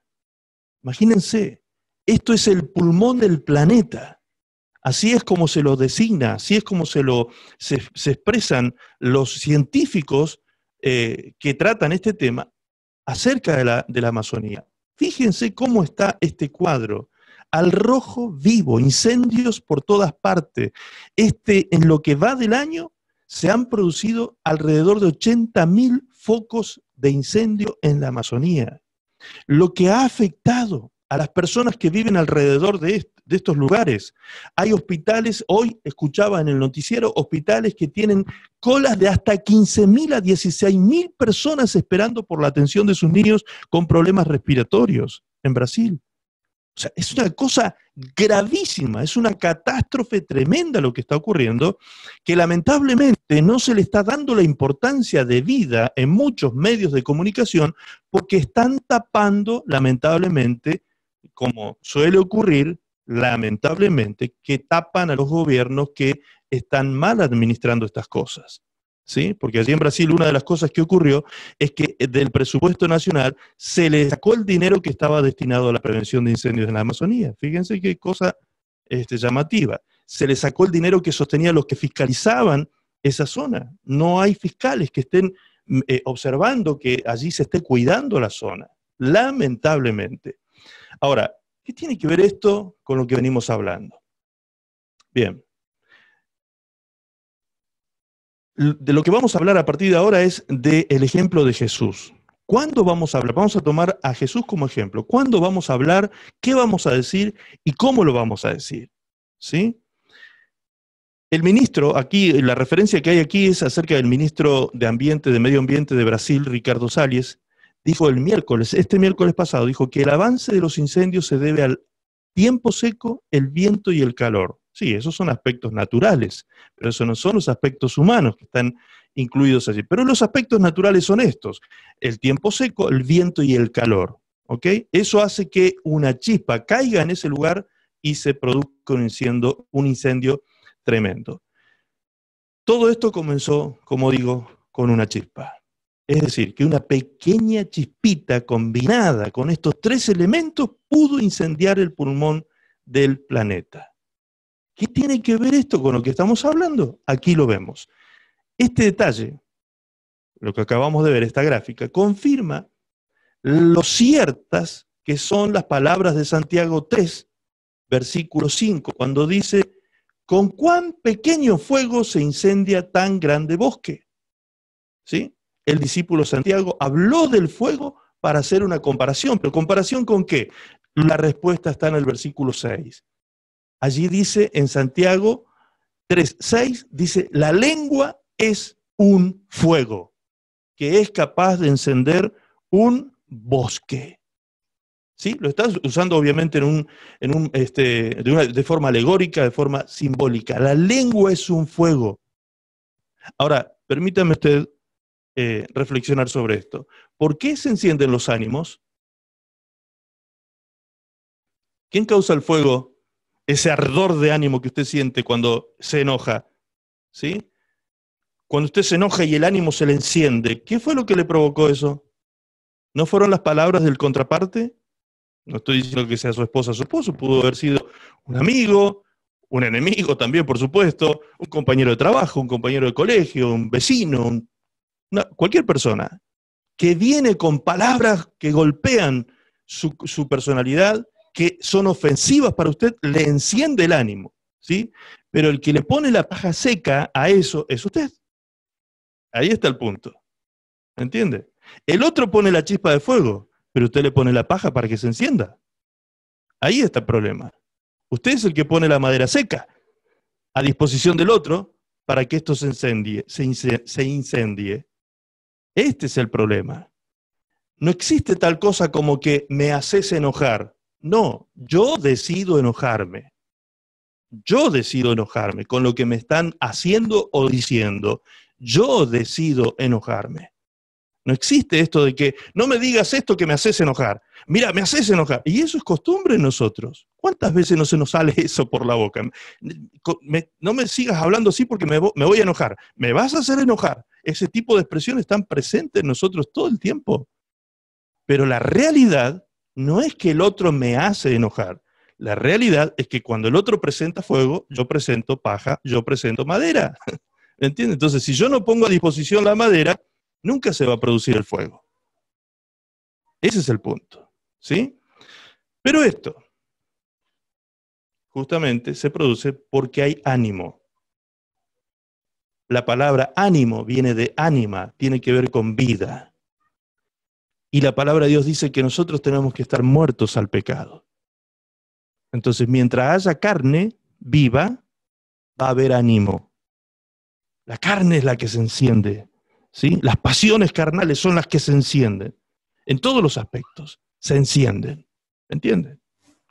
Imagínense, esto es el pulmón del planeta. Así es como se lo designa, así es como se lo se, expresan los científicos eh, que tratan este tema acerca de la, de la Amazonía. Fíjense cómo está este cuadro. Al rojo vivo, incendios por todas partes. Este, en lo que va del año, se han producido alrededor de 80.000 focos de incendio en la Amazonía, lo que ha afectado a las personas que viven alrededor de, estos lugares. Hay hospitales, hoy escuchaba en el noticiero, hospitales que tienen colas de hasta 15.000 a 16.000 personas esperando por la atención de sus niños con problemas respiratorios en Brasil. O sea, es una cosa gravísima, es una catástrofe tremenda lo que está ocurriendo, que lamentablemente no se le está dando la importancia de vida en muchos medios de comunicación porque están tapando, lamentablemente, como suele ocurrir, lamentablemente, que tapan a los gobiernos que están mal administrando estas cosas. ¿sí? Porque allí en Brasil una de las cosas que ocurrió es que eh, del presupuesto nacional se le sacó el dinero que estaba destinado a la prevención de incendios en la Amazonía. Fíjense qué cosa este, llamativa. Se le sacó el dinero que sostenían los que fiscalizaban esa zona. No hay fiscales que estén mm, eh, observando que allí se esté cuidando la zona, lamentablemente. Ahora, ¿qué tiene que ver esto con lo que venimos hablando? Bien, de lo que vamos a hablar a partir de ahora es del ejemplo de Jesús. ¿Cuándo vamos a hablar? Vamos a tomar a Jesús como ejemplo. ¿Cuándo vamos a hablar? ¿Qué vamos a decir? ¿Y cómo lo vamos a decir? ¿Sí? El ministro, aquí, la referencia que hay aquí es acerca del ministro de Ambiente, de Medio Ambiente de Brasil, Ricardo Salles, dijo el miércoles, este miércoles pasado, dijo que el avance de los incendios se debe al tiempo seco, el viento y el calor. Sí, esos son aspectos naturales, pero esos no son los aspectos humanos que están incluidos allí. Pero los aspectos naturales son estos, el tiempo seco, el viento y el calor. ¿ok? Eso hace que una chispa caiga en ese lugar y se produzca un incendio tremendo. Todo esto comenzó, como digo, con una chispa. Es decir, que una pequeña chispita combinada con estos tres elementos pudo incendiar el pulmón del planeta. ¿Qué tiene que ver esto con lo que estamos hablando? Aquí lo vemos. Este detalle, lo que acabamos de ver, esta gráfica, confirma lo ciertas que son las palabras de Santiago 3, versículo 5, cuando dice, con cuán pequeño fuego se incendia tan grande bosque. ¿Sí? El discípulo Santiago habló del fuego para hacer una comparación, pero comparación con qué? La respuesta está en el versículo 6. Allí dice en Santiago 3.6, dice, la lengua es un fuego que es capaz de encender un bosque. ¿Sí? Lo estás usando obviamente este, de, forma alegórica, de forma simbólica. La lengua es un fuego. Ahora, permítame usted eh, reflexionar sobre esto. ¿Por qué se encienden los ánimos? ¿Quién causa el fuego ese ardor de ánimo que usted siente cuando se enoja, ¿sí? Cuando usted se enoja y el ánimo se le enciende, ¿qué fue lo que le provocó eso? ¿No fueron las palabras del contraparte? No estoy diciendo que sea su esposa, su esposo pudo haber sido un amigo, un enemigo también, por supuesto, un compañero de trabajo, un compañero de colegio, un vecino, cualquier persona que viene con palabras que golpean su personalidad, que son ofensivas para usted, le enciende el ánimo, ¿sí? Pero el que le pone la paja seca a eso es usted. Ahí está el punto. ¿Entiende? El otro pone la chispa de fuego, pero usted le pone la paja para que se encienda. Ahí está el problema. Usted es el que pone la madera seca a disposición del otro para que esto se incendie. Se incendie. Este es el problema. No existe tal cosa como que me haces enojar. No, yo decido enojarme. Yo decido enojarme con lo que me están haciendo o diciendo. Yo decido enojarme. No existe esto de que no me digas esto que me haces enojar. Mira, me haces enojar. Y eso es costumbre en nosotros. ¿Cuántas veces no se nos sale eso por la boca? no me sigas hablando así porque me, me voy a enojar. Me vas a hacer enojar. Ese tipo de expresiones están presentes en nosotros todo el tiempo. Pero la realidad no es que el otro me hace enojar. La realidad es que cuando el otro presenta fuego, yo presento paja, yo presento madera. ¿Me entiendes? Entonces, si yo no pongo a disposición la madera, nunca se va a producir el fuego. Ese es el punto. ¿Sí? Pero esto, justamente, se produce porque hay ánimo. La palabra ánimo viene de ánima, tiene que ver con vida. Y la palabra de Dios dice que nosotros tenemos que estar muertos al pecado. Entonces, mientras haya carne viva, va a haber ánimo. La carne es la que se enciende. ¿sí? Las pasiones carnales son las que se encienden. En todos los aspectos se encienden. ¿Entienden?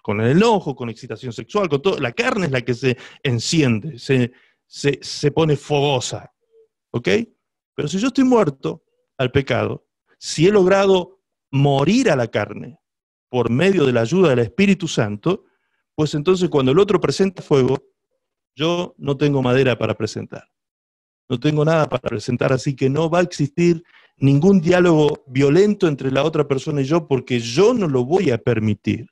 Con el enojo, con excitación sexual, con todo. La carne es la que se enciende, se, se pone fogosa. ¿Ok? Pero si yo estoy muerto al pecado, si he logrado morir a la carne por medio de la ayuda del Espíritu Santo, pues entonces cuando el otro presenta fuego, yo no tengo madera para presentar. No tengo nada para presentar, así que no va a existir ningún diálogo violento entre la otra persona y yo porque yo no lo voy a permitir.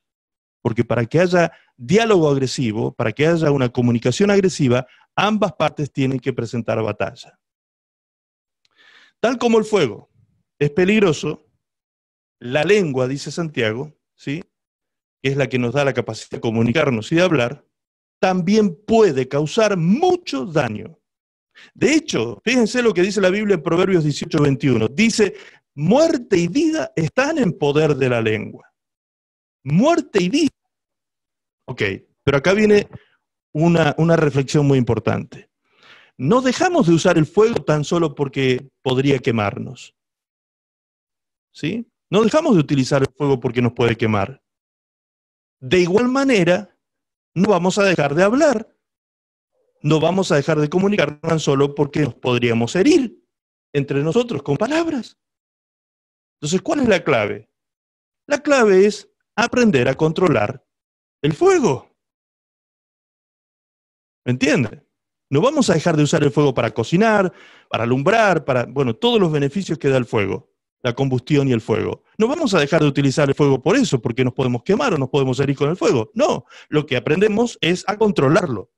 Porque para que haya diálogo agresivo, para que haya una comunicación agresiva, ambas partes tienen que presentar batalla. Tal como el fuego es peligroso, la lengua, dice Santiago, ¿sí? que es la que nos da la capacidad de comunicarnos y de hablar, también puede causar mucho daño. De hecho, fíjense lo que dice la Biblia en Proverbios 18, Dice, muerte y vida están en poder de la lengua. Muerte y vida. Ok, pero acá viene una, una reflexión muy importante. No dejamos de usar el fuego tan solo porque podría quemarnos. ¿Sí? No dejamos de utilizar el fuego porque nos puede quemar. De igual manera, no vamos a dejar de hablar, no vamos a dejar de comunicarnos tan solo porque nos podríamos herir entre nosotros con palabras. Entonces, ¿cuál es la clave? La clave es aprender a controlar el fuego. ¿Me entiende? No vamos a dejar de usar el fuego para cocinar, para alumbrar, para, bueno, todos los beneficios que da el fuego la combustión y el fuego. No vamos a dejar de utilizar el fuego por eso, porque nos podemos quemar o nos podemos herir con el fuego. No, lo que aprendemos es a controlarlo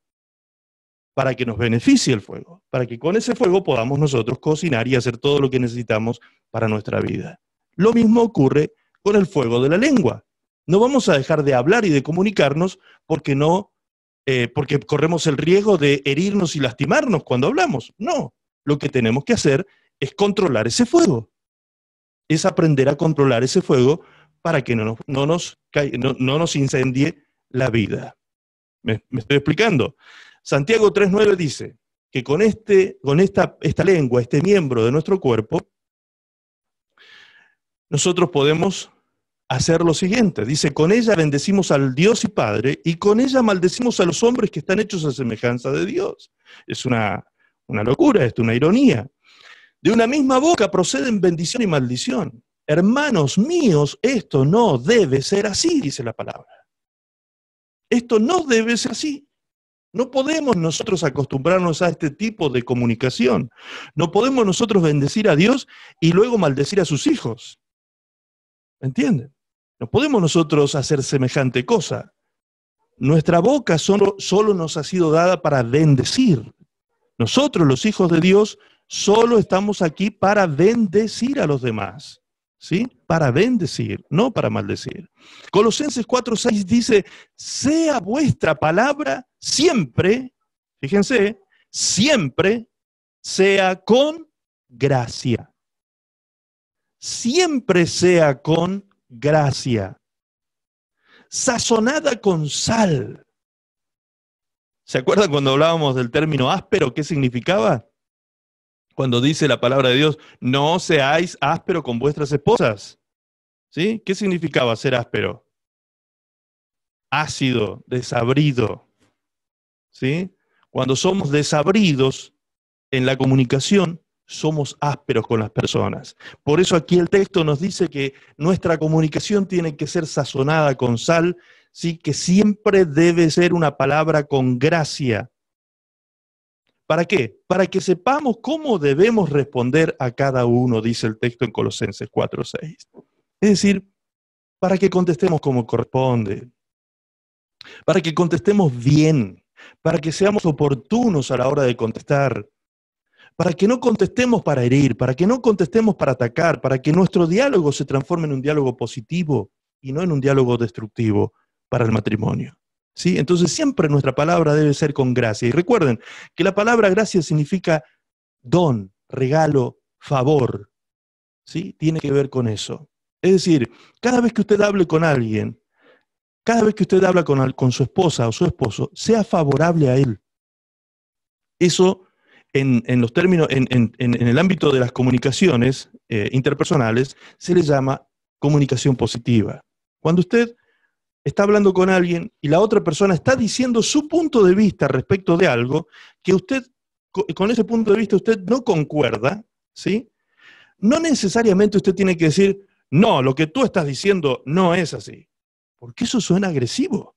para que nos beneficie el fuego, para que con ese fuego podamos nosotros cocinar y hacer todo lo que necesitamos para nuestra vida. Lo mismo ocurre con el fuego de la lengua. No vamos a dejar de hablar y de comunicarnos porque no, eh, porque corremos el riesgo de herirnos y lastimarnos cuando hablamos. No, lo que tenemos que hacer es controlar ese fuego es aprender a controlar ese fuego para que no nos, no, nos incendie la vida. ¿Me, estoy explicando? Santiago 3.9 dice que con, este, con esta, esta lengua, este miembro de nuestro cuerpo, nosotros podemos hacer lo siguiente. Dice, con ella bendecimos al Dios y Padre y con ella maldecimos a los hombres que están hechos a semejanza de Dios. Es una, una locura, es una ironía. De una misma boca proceden bendición y maldición. Hermanos míos, esto no debe ser así, dice la palabra. Esto no debe ser así. No podemos nosotros acostumbrarnos a este tipo de comunicación. No podemos nosotros bendecir a Dios y luego maldecir a sus hijos. ¿Me ¿Entienden? No podemos nosotros hacer semejante cosa. Nuestra boca solo nos ha sido dada para bendecir. Nosotros, los hijos de Dios, Solo estamos aquí para bendecir a los demás. ¿Sí? Para bendecir, no para maldecir. Colosenses 4:6 dice, sea vuestra palabra siempre, fíjense, siempre sea con gracia. Siempre sea con gracia. Sazonada con sal. ¿Se acuerdan cuando hablábamos del término áspero? ¿Qué significaba? cuando dice la palabra de Dios, no seáis áspero con vuestras esposas. ¿Sí? ¿Qué significaba ser áspero? Ácido, desabrido. ¿Sí? Cuando somos desabridos en la comunicación, somos ásperos con las personas. Por eso aquí el texto nos dice que nuestra comunicación tiene que ser sazonada con sal, ¿sí? que siempre debe ser una palabra con gracia, ¿Para qué? Para que sepamos cómo debemos responder a cada uno, dice el texto en Colosenses 4.6. Es decir, para que contestemos como corresponde, para que contestemos bien, para que seamos oportunos a la hora de contestar, para que no contestemos para herir, para que no contestemos para atacar, para que nuestro diálogo se transforme en un diálogo positivo y no en un diálogo destructivo para el matrimonio. Entonces siempre nuestra palabra debe ser con gracia. Y recuerden que la palabra gracia significa don, regalo, favor. ¿sí? Tiene que ver con eso. Es decir, cada vez que usted hable con alguien, cada vez que usted habla con, con su esposa o su esposo, sea favorable a él. Eso en, los términos, en, el ámbito de las comunicaciones eh, interpersonales, se le llama comunicación positiva. Cuando usted está hablando con alguien y la otra persona está diciendo su punto de vista respecto de algo que usted, con ese punto de vista usted no concuerda, ¿sí? No necesariamente usted tiene que decir, no, lo que tú estás diciendo no es así, porque eso suena agresivo.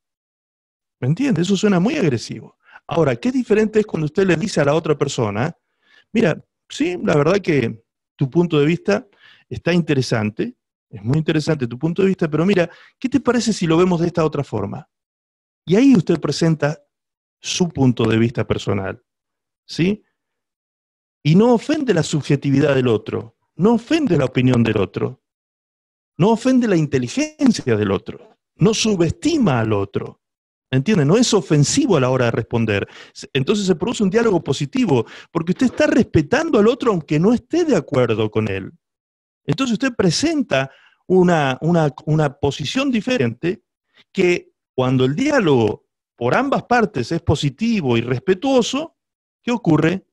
¿Me entiende? Eso suena muy agresivo. Ahora, qué diferente es cuando usted le dice a la otra persona, mira, sí, la verdad que tu punto de vista está interesante, es muy interesante tu punto de vista, pero mira, ¿qué te parece si lo vemos de esta otra forma? Y ahí usted presenta su punto de vista personal, ¿sí? Y no ofende la subjetividad del otro, no ofende la opinión del otro, no ofende la inteligencia del otro, no subestima al otro. ¿Entiende? No es ofensivo a la hora de responder. Entonces se produce un diálogo positivo, porque usted está respetando al otro aunque no esté de acuerdo con él. Entonces usted presenta una, posición diferente que cuando el diálogo por ambas partes es positivo y respetuoso, ¿qué ocurre?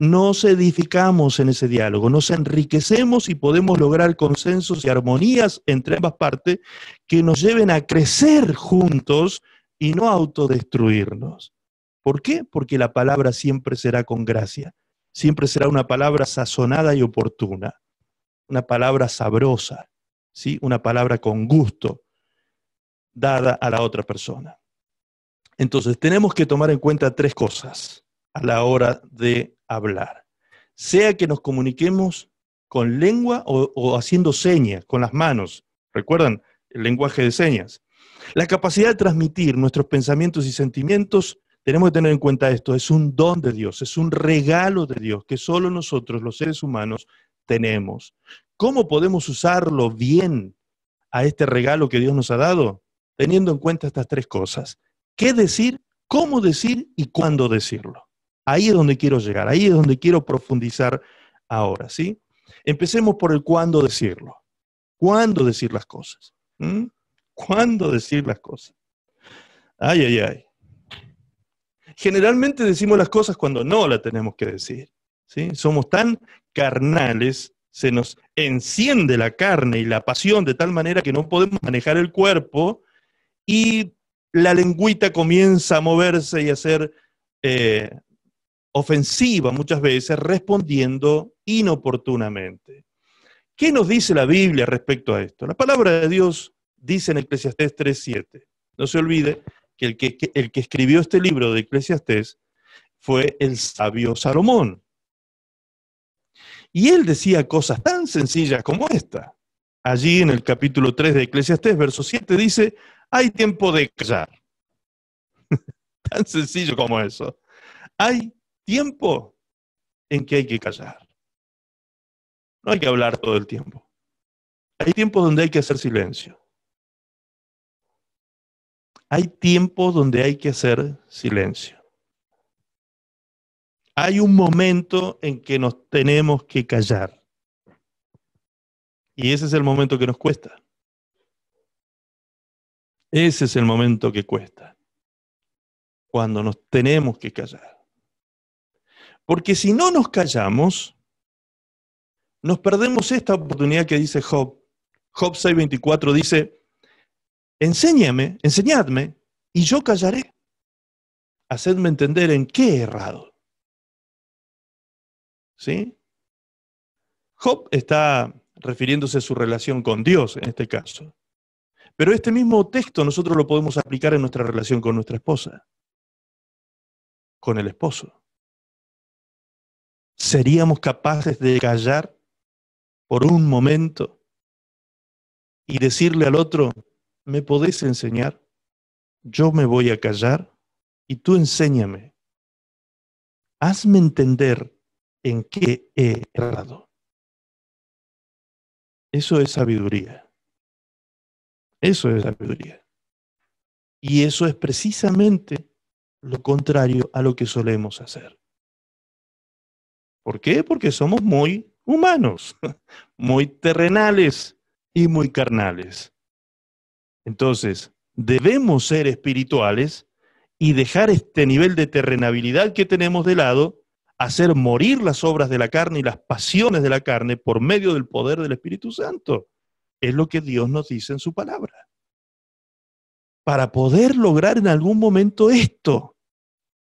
Nos edificamos en ese diálogo, nos enriquecemos y podemos lograr consensos y armonías entre ambas partes que nos lleven a crecer juntos y no autodestruirnos. ¿Por qué? Porque la palabra siempre será con gracia, siempre será una palabra sazonada y oportuna una palabra sabrosa, ¿sí? una palabra con gusto dada a la otra persona. Entonces, tenemos que tomar en cuenta tres cosas a la hora de hablar. Sea que nos comuniquemos con lengua o, haciendo señas, con las manos. ¿Recuerdan el lenguaje de señas? La capacidad de transmitir nuestros pensamientos y sentimientos, tenemos que tener en cuenta esto, es un don de Dios, es un regalo de Dios que solo nosotros, los seres humanos, tenemos? ¿Cómo podemos usarlo bien a este regalo que Dios nos ha dado? Teniendo en cuenta estas tres cosas. ¿Qué decir? ¿Cómo decir? ¿Y cuándo decirlo? Ahí es donde quiero llegar, ahí es donde quiero profundizar ahora, ¿sí? Empecemos por el cuándo decirlo. ¿Cuándo decir las cosas? ¿Mm? ¿Cuándo decir las cosas? Ay, ay, ay. Generalmente decimos las cosas cuando no las tenemos que decir. Somos tan carnales, se nos enciende la carne y la pasión de tal manera que no podemos manejar el cuerpo y la lengüita comienza a moverse y a ser eh, ofensiva muchas veces, respondiendo inoportunamente. ¿Qué nos dice la Biblia respecto a esto? La palabra de Dios dice en Eclesiastés 3.7. No se olvide que el, que el que escribió este libro de Eclesiastés fue el sabio Salomón. Y él decía cosas tan sencillas como esta. Allí en el capítulo 3 de Eclesiastes, verso 7, dice, hay tiempo de callar. tan sencillo como eso. Hay tiempo en que hay que callar. No hay que hablar todo el tiempo. Hay tiempo donde hay que hacer silencio. Hay tiempo donde hay que hacer silencio hay un momento en que nos tenemos que callar. Y ese es el momento que nos cuesta. Ese es el momento que cuesta. Cuando nos tenemos que callar. Porque si no nos callamos, nos perdemos esta oportunidad que dice Job. Job 6:24 dice, enséñame, enseñadme, y yo callaré. Hacedme entender en qué he errado. ¿Sí? Job está refiriéndose a su relación con Dios en este caso. Pero este mismo texto nosotros lo podemos aplicar en nuestra relación con nuestra esposa, con el esposo. ¿Seríamos capaces de callar por un momento y decirle al otro, ¿me podés enseñar? Yo me voy a callar y tú enséñame. Hazme entender en qué he errado. Eso es sabiduría. Eso es sabiduría. Y eso es precisamente lo contrario a lo que solemos hacer. ¿Por qué? Porque somos muy humanos, muy terrenales y muy carnales. Entonces, debemos ser espirituales y dejar este nivel de terrenabilidad que tenemos de lado hacer morir las obras de la carne y las pasiones de la carne por medio del poder del Espíritu Santo. Es lo que Dios nos dice en su palabra. Para poder lograr en algún momento esto,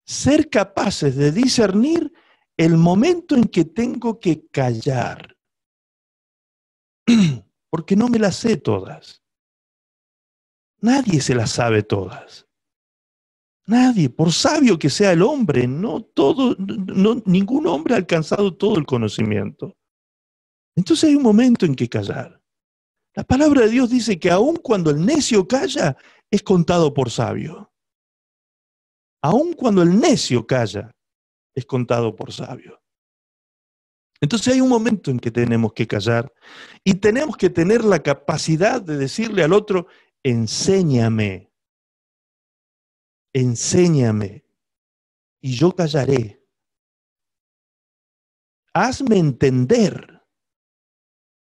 ser capaces de discernir el momento en que tengo que callar, porque no me las sé todas. Nadie se las sabe todas. Nadie, por sabio que sea el hombre, no todo, no, ningún hombre ha alcanzado todo el conocimiento. Entonces hay un momento en que callar. La palabra de Dios dice que aun cuando el necio calla, es contado por sabio. Aun cuando el necio calla, es contado por sabio. Entonces hay un momento en que tenemos que callar y tenemos que tener la capacidad de decirle al otro, enséñame enséñame y yo callaré. Hazme entender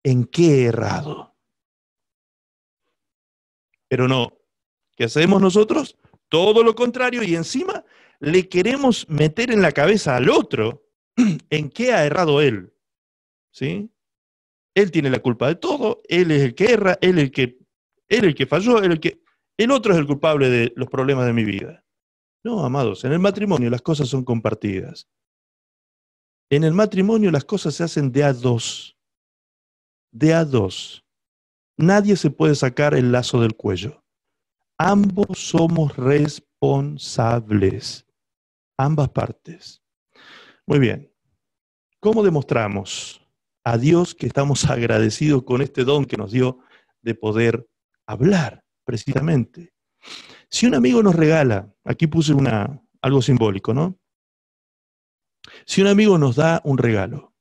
en qué he errado. Pero no, ¿qué hacemos nosotros? Todo lo contrario y encima le queremos meter en la cabeza al otro en qué ha errado él. ¿Sí? Él tiene la culpa de todo, él es el que erra, él el que él el que falló, él el que el otro es el culpable de los problemas de mi vida. No, amados, en el matrimonio las cosas son compartidas. En el matrimonio las cosas se hacen de a dos. De a dos. Nadie se puede sacar el lazo del cuello. Ambos somos responsables. Ambas partes. Muy bien. ¿Cómo demostramos a Dios que estamos agradecidos con este don que nos dio de poder hablar? precisamente. Si un amigo nos regala, aquí puse una, algo simbólico, ¿no? Si un amigo nos da un regalo,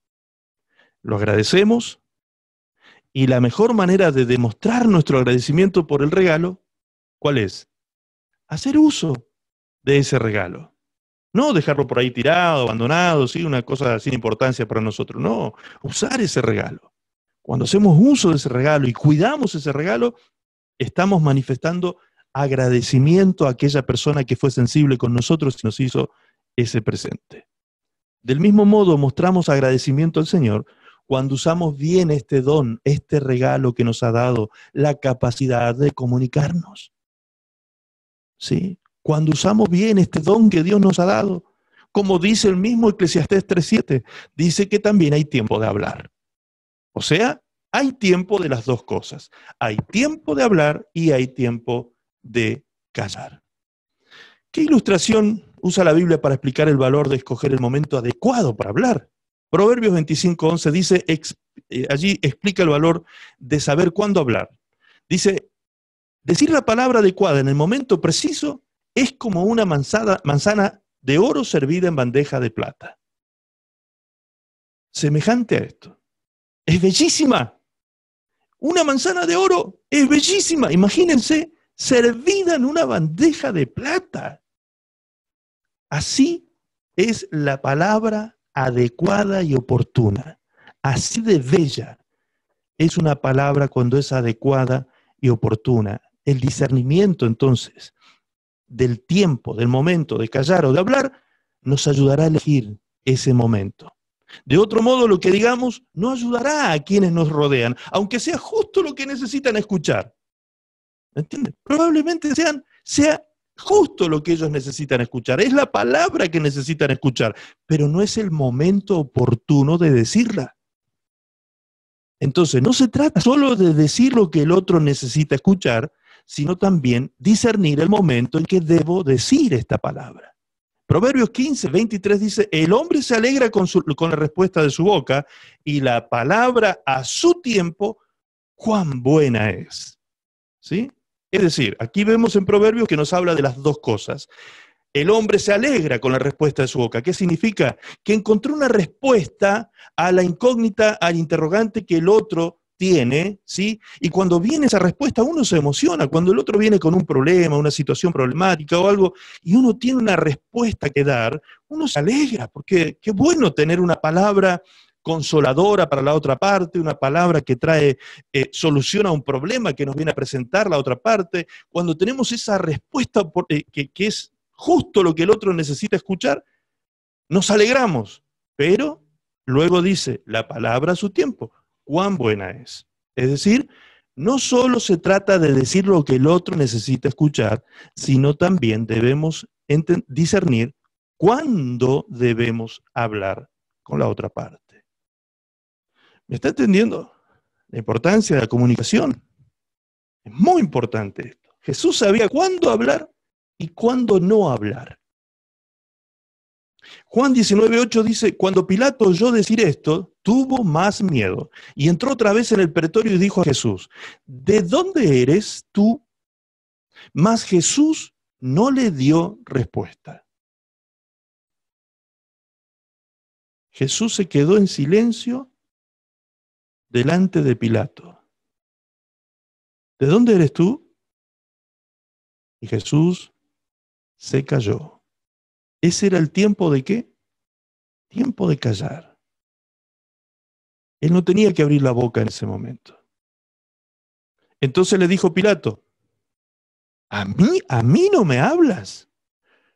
lo agradecemos y la mejor manera de demostrar nuestro agradecimiento por el regalo, ¿cuál es? Hacer uso de ese regalo. No dejarlo por ahí tirado, abandonado, una cosa sin importancia para nosotros. No, usar ese regalo. Cuando hacemos uso de ese regalo y cuidamos ese regalo, estamos manifestando agradecimiento a aquella persona que fue sensible con nosotros y nos hizo ese presente. Del mismo modo, mostramos agradecimiento al Señor cuando usamos bien este don, este regalo que nos ha dado, la capacidad de comunicarnos. Cuando usamos bien este don que Dios nos ha dado, como dice el mismo Eclesiastés 3.7, dice que también hay tiempo de hablar. O sea, hay tiempo de las dos cosas. Hay tiempo de hablar y hay tiempo de callar. ¿Qué ilustración usa la Biblia para explicar el valor de escoger el momento adecuado para hablar? Proverbios 25:11 dice, eh, allí explica el valor de saber cuándo hablar. Dice, decir la palabra adecuada en el momento preciso es como una manzana de oro servida en bandeja de plata. Semejante a esto. Es bellísima. Una manzana de oro es bellísima, imagínense, servida en una bandeja de plata. Así es la palabra adecuada y oportuna. Así de bella es una palabra cuando es adecuada y oportuna. El discernimiento entonces del tiempo, del momento de callar o de hablar, nos ayudará a elegir ese momento. De otro modo, lo que digamos no ayudará a quienes nos rodean, aunque sea justo lo que necesitan escuchar. ¿me ¿Entiendes? Probablemente sean, sea justo lo que ellos necesitan escuchar, es la palabra que necesitan escuchar, pero no es el momento oportuno de decirla. Entonces, no se trata solo de decir lo que el otro necesita escuchar, sino también discernir el momento en que debo decir esta palabra. Proverbios 15, 23 dice, el hombre se alegra con, la respuesta de su boca y la palabra a su tiempo, cuán buena es. ¿Sí? Es decir, aquí vemos en Proverbios que nos habla de las dos cosas. El hombre se alegra con la respuesta de su boca. ¿Qué significa? Que encontró una respuesta a la incógnita, al interrogante que el otro tiene, ¿sí? Y cuando viene esa respuesta, uno se emociona, cuando el otro viene con un problema, una situación problemática o algo, y uno tiene una respuesta que dar, uno se alegra, porque qué bueno tener una palabra consoladora para la otra parte, una palabra que trae eh, solución a un problema que nos viene a presentar la otra parte, cuando tenemos esa respuesta eh, que, que es justo lo que el otro necesita escuchar, nos alegramos, pero luego dice, la palabra a su tiempo cuán buena es. Es decir, no solo se trata de decir lo que el otro necesita escuchar, sino también debemos discernir cuándo debemos hablar con la otra parte. ¿Me está entendiendo la importancia de la comunicación? Es muy importante esto. Jesús sabía cuándo hablar y cuándo no hablar. Juan 19.8 dice, cuando Pilato oyó decir esto, tuvo más miedo y entró otra vez en el pretorio y dijo a Jesús, ¿de dónde eres tú? Mas Jesús no le dio respuesta. Jesús se quedó en silencio delante de Pilato. ¿De dónde eres tú? Y Jesús se cayó. Ese era el tiempo de qué? Tiempo de callar. Él no tenía que abrir la boca en ese momento. Entonces le dijo Pilato, a mí, a mí no me hablas.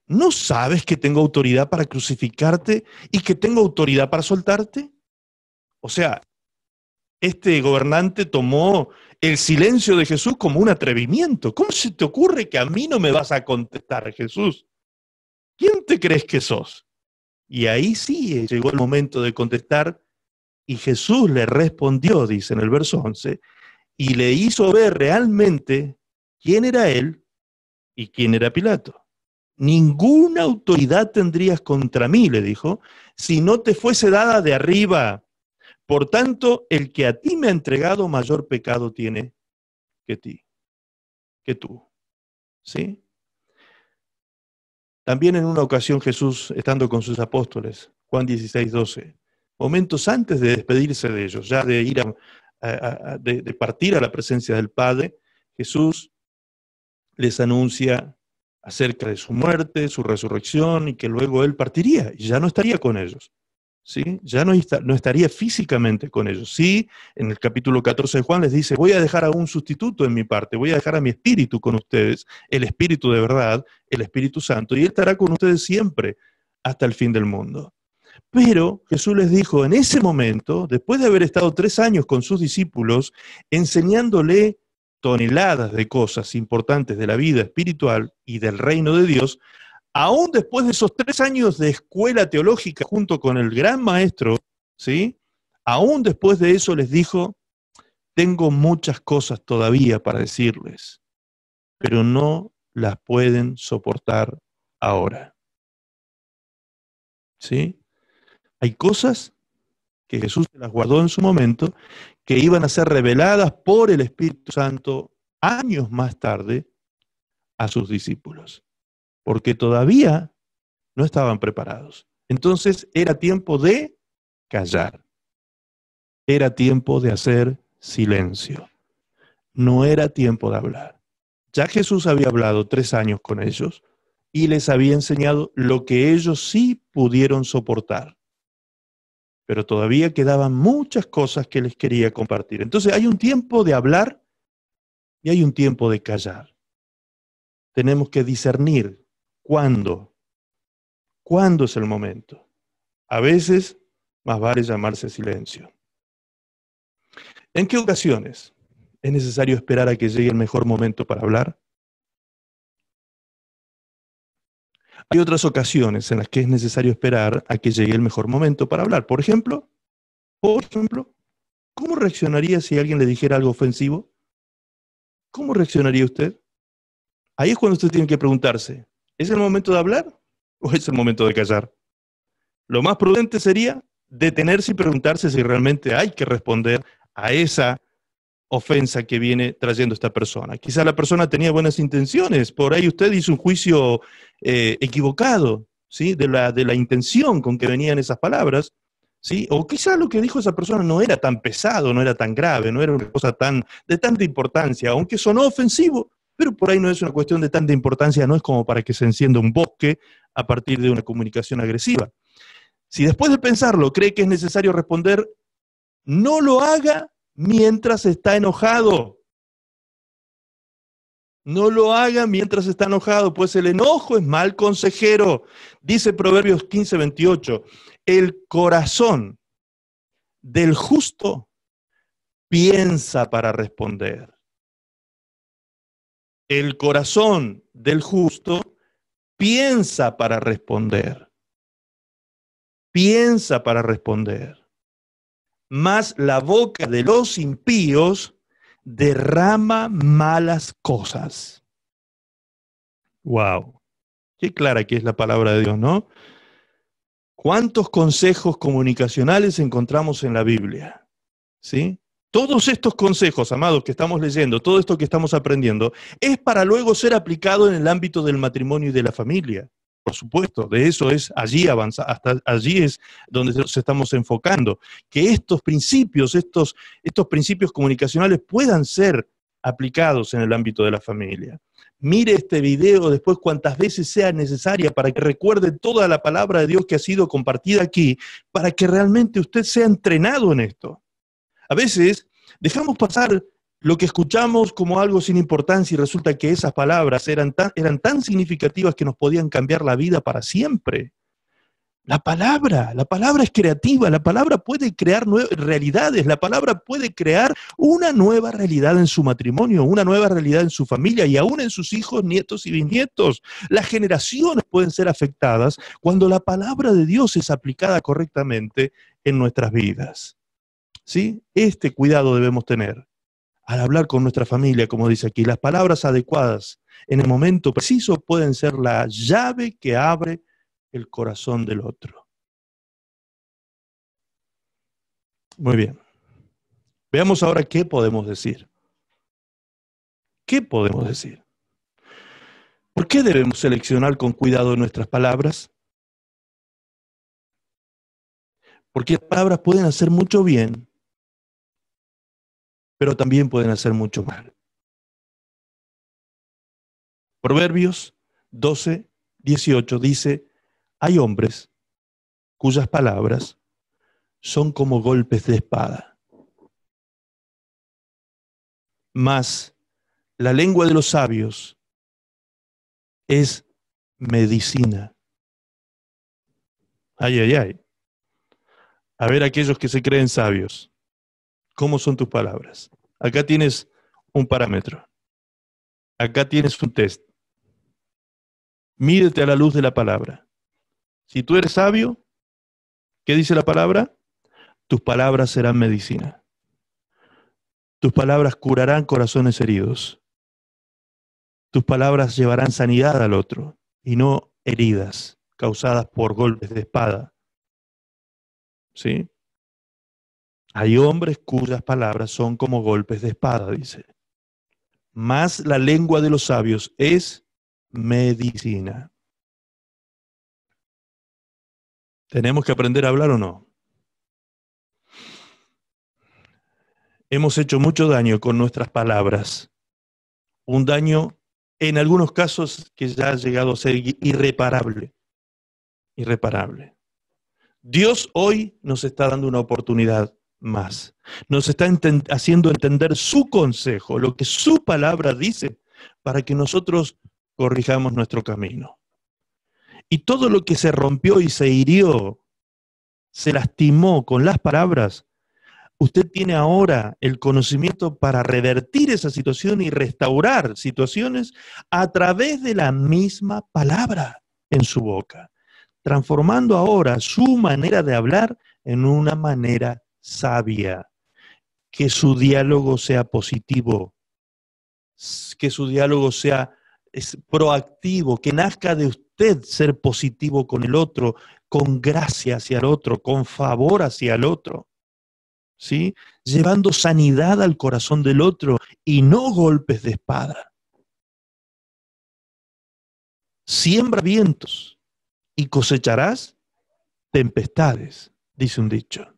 ¿No sabes que tengo autoridad para crucificarte y que tengo autoridad para soltarte? O sea, este gobernante tomó el silencio de Jesús como un atrevimiento. ¿Cómo se te ocurre que a mí no me vas a contestar, Jesús? ¿Quién te crees que sos? Y ahí sí llegó el momento de contestar y Jesús le respondió, dice en el verso 11, y le hizo ver realmente quién era él y quién era Pilato. Ninguna autoridad tendrías contra mí, le dijo, si no te fuese dada de arriba. Por tanto, el que a ti me ha entregado mayor pecado tiene que ti, que tú. ¿Sí? También en una ocasión Jesús, estando con sus apóstoles, Juan 16, 12, momentos antes de despedirse de ellos, ya de ir de partir a la presencia del Padre, Jesús les anuncia acerca de su muerte, su resurrección y que luego él partiría y ya no estaría con ellos. ¿sí? ya no, no, estaría físicamente con ellos. Sí, en el capítulo 14 de Juan les dice, voy a dejar a un sustituto en mi parte, voy a dejar a mi espíritu con ustedes, el espíritu de verdad, el Espíritu Santo, y Él estará con ustedes siempre hasta el fin del mundo. Pero Jesús les dijo, en ese momento, después de haber estado tres años con sus discípulos, enseñándole toneladas de cosas importantes de la vida espiritual y del reino de Dios, aún después de esos tres años de escuela teológica junto con el gran maestro, ¿sí? Aún después de eso les dijo, tengo muchas cosas todavía para decirles, pero no las pueden soportar ahora. ¿Sí? Hay cosas que Jesús las guardó en su momento, que iban a ser reveladas por el Espíritu Santo años más tarde a sus discípulos porque todavía no estaban preparados. Entonces era tiempo de callar, era tiempo de hacer silencio, no era tiempo de hablar. Ya Jesús había hablado tres años con ellos y les había enseñado lo que ellos sí pudieron soportar pero todavía quedaban muchas cosas que les quería compartir. Entonces hay un tiempo de hablar y hay un tiempo de callar. Tenemos que discernir ¿Cuándo? ¿Cuándo es el momento? A veces más vale llamarse silencio. ¿En qué ocasiones es necesario esperar a que llegue el mejor momento para hablar? Hay otras ocasiones en las que es necesario esperar a que llegue el mejor momento para hablar. Por ejemplo, por ejemplo, ¿cómo reaccionaría si alguien le dijera algo ofensivo? ¿Cómo reaccionaría usted? Ahí es cuando usted tiene que preguntarse, ¿Es el momento de hablar o es el momento de callar? Lo más prudente sería detenerse y preguntarse si realmente hay que responder a esa ofensa que viene trayendo esta persona. Quizá la persona tenía buenas intenciones, por ahí usted hizo un juicio eh, equivocado ¿sí? de, la, de la intención con que venían esas palabras, ¿sí? o quizá lo que dijo esa persona no era tan pesado, no era tan grave, no era una cosa tan, de tanta importancia, aunque sonó ofensivo, pero por ahí no es una cuestión de tanta importancia, no es como para que se encienda un bosque a partir de una comunicación agresiva. Si después de pensarlo cree que es necesario responder, no lo haga mientras está enojado. No lo haga mientras está enojado, pues el enojo es mal consejero. Dice Proverbios 15, 28, el corazón del justo piensa para responder, el corazón del justo piensa para responder. Piensa para responder. Mas la boca de los impíos derrama malas cosas. Wow. Qué clara que es la palabra de Dios, ¿no? ¿Cuántos consejos comunicacionales encontramos en la Biblia? ¿Sí? Todos estos consejos, amados, que estamos leyendo, todo esto que estamos aprendiendo, es para luego ser aplicado en el ámbito del matrimonio y de la familia. Por supuesto, de eso es allí avanza, hasta allí es donde nos estamos enfocando, que estos principios, estos, estos principios comunicacionales puedan ser aplicados en el ámbito de la familia. Mire este video después cuantas veces sea necesaria para que recuerde toda la palabra de Dios que ha sido compartida aquí, para que realmente usted sea entrenado en esto. A veces dejamos pasar lo que escuchamos como algo sin importancia y resulta que esas palabras eran tan, significativas que nos podían cambiar la vida para siempre. La palabra, la palabra es creativa, la palabra puede crear realidades, la palabra puede crear una nueva realidad en su matrimonio, una nueva realidad en su familia y aún en sus hijos, nietos y bisnietos. Las generaciones pueden ser afectadas cuando la palabra de Dios es aplicada correctamente en nuestras vidas. ¿sí? Este cuidado debemos tener al hablar con nuestra familia, como dice aquí. Las palabras adecuadas en el momento preciso pueden ser la llave que abre el corazón del otro. Muy bien. Veamos ahora qué podemos decir. ¿Qué podemos decir? ¿Por qué debemos seleccionar con cuidado nuestras palabras? Porque las palabras pueden hacer mucho bien pero también pueden hacer mucho mal. Proverbios 12, 18 dice, hay hombres cuyas palabras son como golpes de espada. Mas la lengua de los sabios es medicina. Ay, ay, ay. A ver aquellos que se creen sabios cómo son tus palabras. Acá tienes un parámetro. Acá tienes un test. Mírete a la luz de la palabra. Si tú eres sabio, ¿qué dice la palabra? Tus palabras serán medicina. Tus palabras curarán corazones heridos. Tus palabras llevarán sanidad al otro y no heridas causadas por golpes de espada. ¿Sí? Hay hombres cuyas palabras son como golpes de espada, dice. Más la lengua de los sabios es medicina. ¿Tenemos que aprender a hablar o no? Hemos hecho mucho daño con nuestras palabras. Un daño, en algunos casos, que ya ha llegado a ser irreparable. Irreparable. Dios hoy nos está dando una oportunidad más. Nos está haciendo entender su consejo, lo que su palabra dice, para que nosotros corrijamos nuestro camino. Y todo lo que se rompió y se hirió, se lastimó con las palabras, usted tiene ahora el conocimiento para revertir esa situación y restaurar situaciones a través de la misma palabra en su boca, transformando ahora su manera de hablar en una manera sabia, que su diálogo sea positivo, que su diálogo sea proactivo, que nazca de usted ser positivo con el otro, con gracia hacia el otro, con favor hacia el otro. ¿Sí? Llevando sanidad al corazón del otro y no golpes de espada. Siembra vientos y cosecharás tempestades, dice un dicho.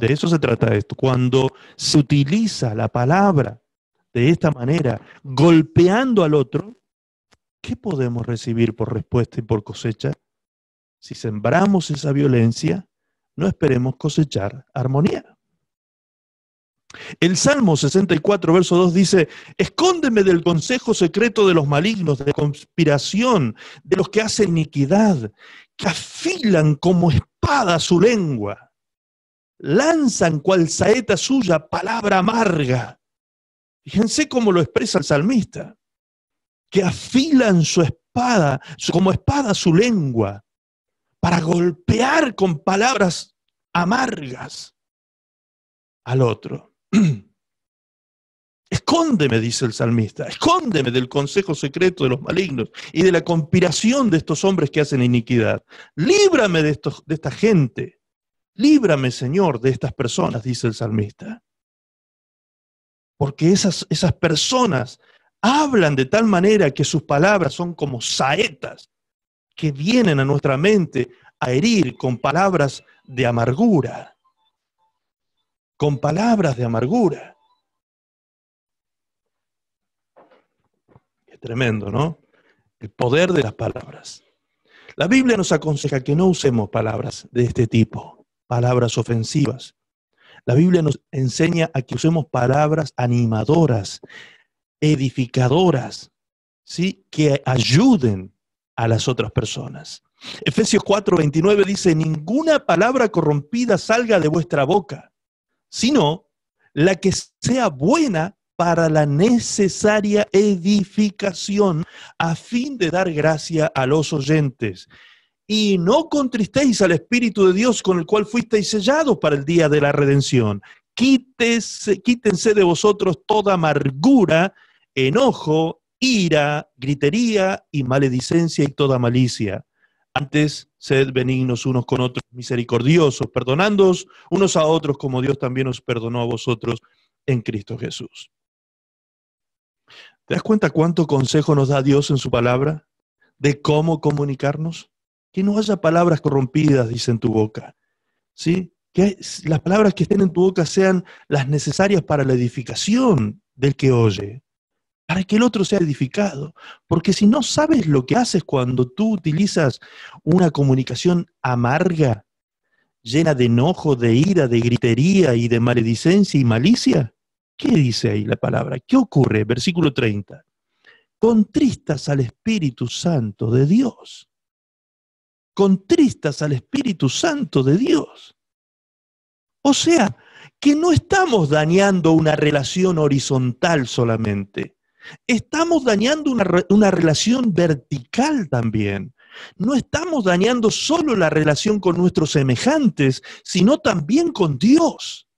De eso se trata esto. Cuando se utiliza la palabra de esta manera, golpeando al otro, ¿qué podemos recibir por respuesta y por cosecha? Si sembramos esa violencia, no esperemos cosechar armonía. El Salmo 64, verso 2 dice, escóndeme del consejo secreto de los malignos, de conspiración, de los que hacen iniquidad, que afilan como espada su lengua lanzan cual saeta suya palabra amarga. Fíjense cómo lo expresa el salmista, que afilan su espada, como espada su lengua, para golpear con palabras amargas al otro. Escóndeme, dice el salmista, escóndeme del consejo secreto de los malignos y de la conspiración de estos hombres que hacen iniquidad. Líbrame de, de esta gente Líbrame, Señor, de estas personas, dice el salmista. Porque esas, esas personas hablan de tal manera que sus palabras son como saetas que vienen a nuestra mente a herir con palabras de amargura. Con palabras de amargura. ¡Qué tremendo, ¿no? El poder de las palabras. La Biblia nos aconseja que no usemos palabras de este tipo palabras ofensivas. La Biblia nos enseña a que usemos palabras animadoras, edificadoras, ¿sí? que ayuden a las otras personas. Efesios 4:29 dice, ninguna palabra corrompida salga de vuestra boca, sino la que sea buena para la necesaria edificación a fin de dar gracia a los oyentes y no contristéis al Espíritu de Dios con el cual fuisteis sellados para el día de la redención. quítense de vosotros toda amargura, enojo, ira, gritería y maledicencia y toda malicia. Antes, sed benignos unos con otros, misericordiosos, perdonándoos unos a otros como Dios también os perdonó a vosotros en Cristo Jesús. ¿Te das cuenta cuánto consejo nos da Dios en su palabra de cómo comunicarnos? que no haya palabras corrompidas, dice en tu boca. ¿Sí? Que las palabras que estén en tu boca sean las necesarias para la edificación del que oye, para que el otro sea edificado. Porque si no sabes lo que haces cuando tú utilizas una comunicación amarga, llena de enojo, de ira, de gritería y de maledicencia y malicia, ¿qué dice ahí la palabra? ¿Qué ocurre? Versículo 30. Contristas al Espíritu Santo de Dios contristas al Espíritu Santo de Dios. O sea, que no estamos dañando una relación horizontal solamente, estamos dañando una, relación vertical también. No estamos dañando solo la relación con nuestros semejantes, sino también con Dios